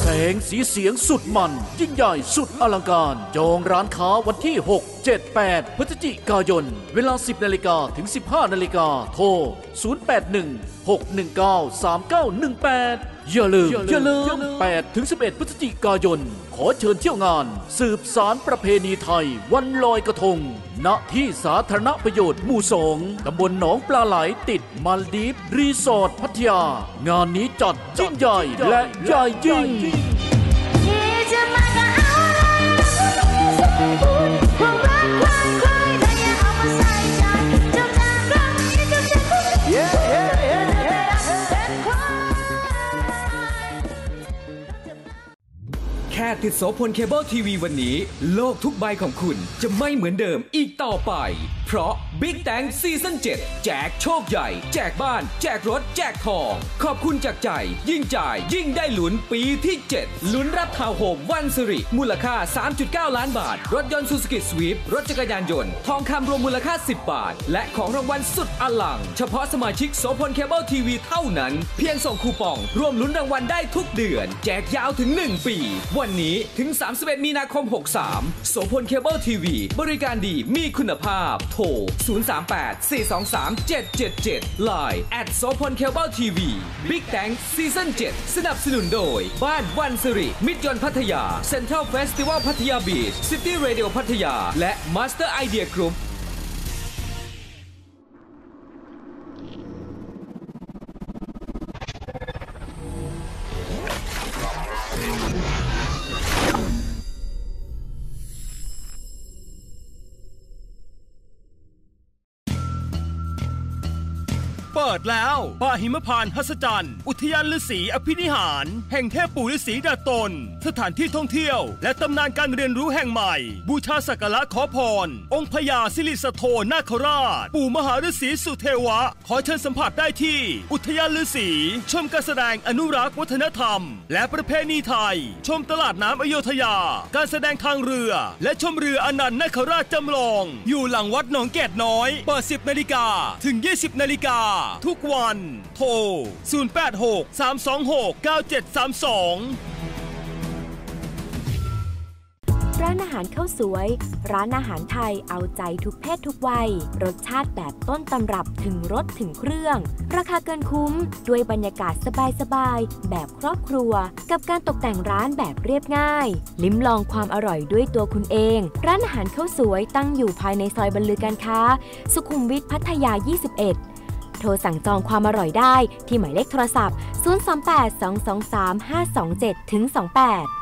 แสงสีเสียงสุดมัน ยิ่งใหญ่สุดอลังการ จองร้านค้าวันที่ 6 7 8 พฤศจิกายน เวลา 10นาฬิกาถึง 15นาฬิกา โทร 081 619 3918อย่าลืมอย่าลืม8ถึง 11 พฤศจิกายน ขอเชิญเที่ยวงาน สืบสารประเพณีไทย วันลอยกระทง ณ ที่สาธารณประโยชน์หมู่สองตำบลหนองปลาไหลติดมาลดีฟรีสอร์ทพัทยา งานนี้จัดยิ่งใหญ่และใหญ่ยิ่งแค่ติดโสพลเคเบิลทีวีวันนี้ โลกทุกใบของคุณจะไม่เหมือนเดิมอีกต่อไปเพราะ Big t a n งซีซั่น7แจกโชคใหญ่ แจกบ้าน แจกรถ แจกทอง ขอบคุณจากใจ ยิ่งจ่ายยิ่งได้ลุ้นปีที่7ลุ้นรับทาวโฮมวันสิริ มูลค่า 3.9 ล้านบาท รถยนต์ซูซูกิสวีปรถจักรยานยนต์ ทองคำรวมมูลค่า 10 บาท และของรางวัลสุดอลัง เฉพาะสมาชิกโสพลเคเบิลทีวีเท่านั้น เพียงส่งคูปองร่วมลุ้นรางวัลได้ทุกเดือน แจกยาวถึง 1 ปี วันนี้ถึง31มีนาคม63โสพลเคเบิลทีวีบริการดีมีคุณภาพทร038-423-777 Line at s o p o n c a b l e TV Big Tank Season 7 สนับสนุนโดย บ้านวันสิริ มิตรยนพัทยา Central Festival พัทยาบีช City Radio พัทยา และ Master Idea Group ดแล้วป่าหิมพานต์ฮัศจรรย์ อุทยานฤาษีอภินิหาร แห่งเทพปู่ฤาษีดาตน สถานที่ท่องเที่ยว และตำนานการเรียนรู้แห่งใหม่ บูชาสักการะขอพรองค์พญาสิริสโท นาคราช ปู่มหาฤาษีสุเทวะ ขอเชิญสัมผัสได้ที่ อุทยานฤาษีชมการแสดงอนุรักษ์วัฒนธรรม และประเพณีไทย ชมตลาดน้ำอโยธยา การแสดงทางเรือ และชมเรืออนันต์นาคราชจำลองอยู่หลังวัดหนองแกดน้อยเปิด 10นาฬิกาถึง 20 นาฬิกาุกวันโทร086 326 9732 ร้านอาหารข้าวสวย ร้านอาหารไทยเอาใจทุกเพศทุกวัย รสชาติแบบต้นตำรับถึงรสถึงเครื่อง ราคาเกินคุ้ม ด้วยบรรยากาศสบายๆ แบบครอบครัว กับการตกแต่งร้านแบบเรียบง่าย ลิ้มลองความอร่อยด้วยตัวคุณเอง ร้านอาหารข้าวสวยตั้งอยู่ภายในซอยบรรลือการค้า สุขุมวิทพัทยา 21โทรสั่งจองความอร่อยได้ที่หมายเลขโทรศัพท์ 038 223 527ถึง28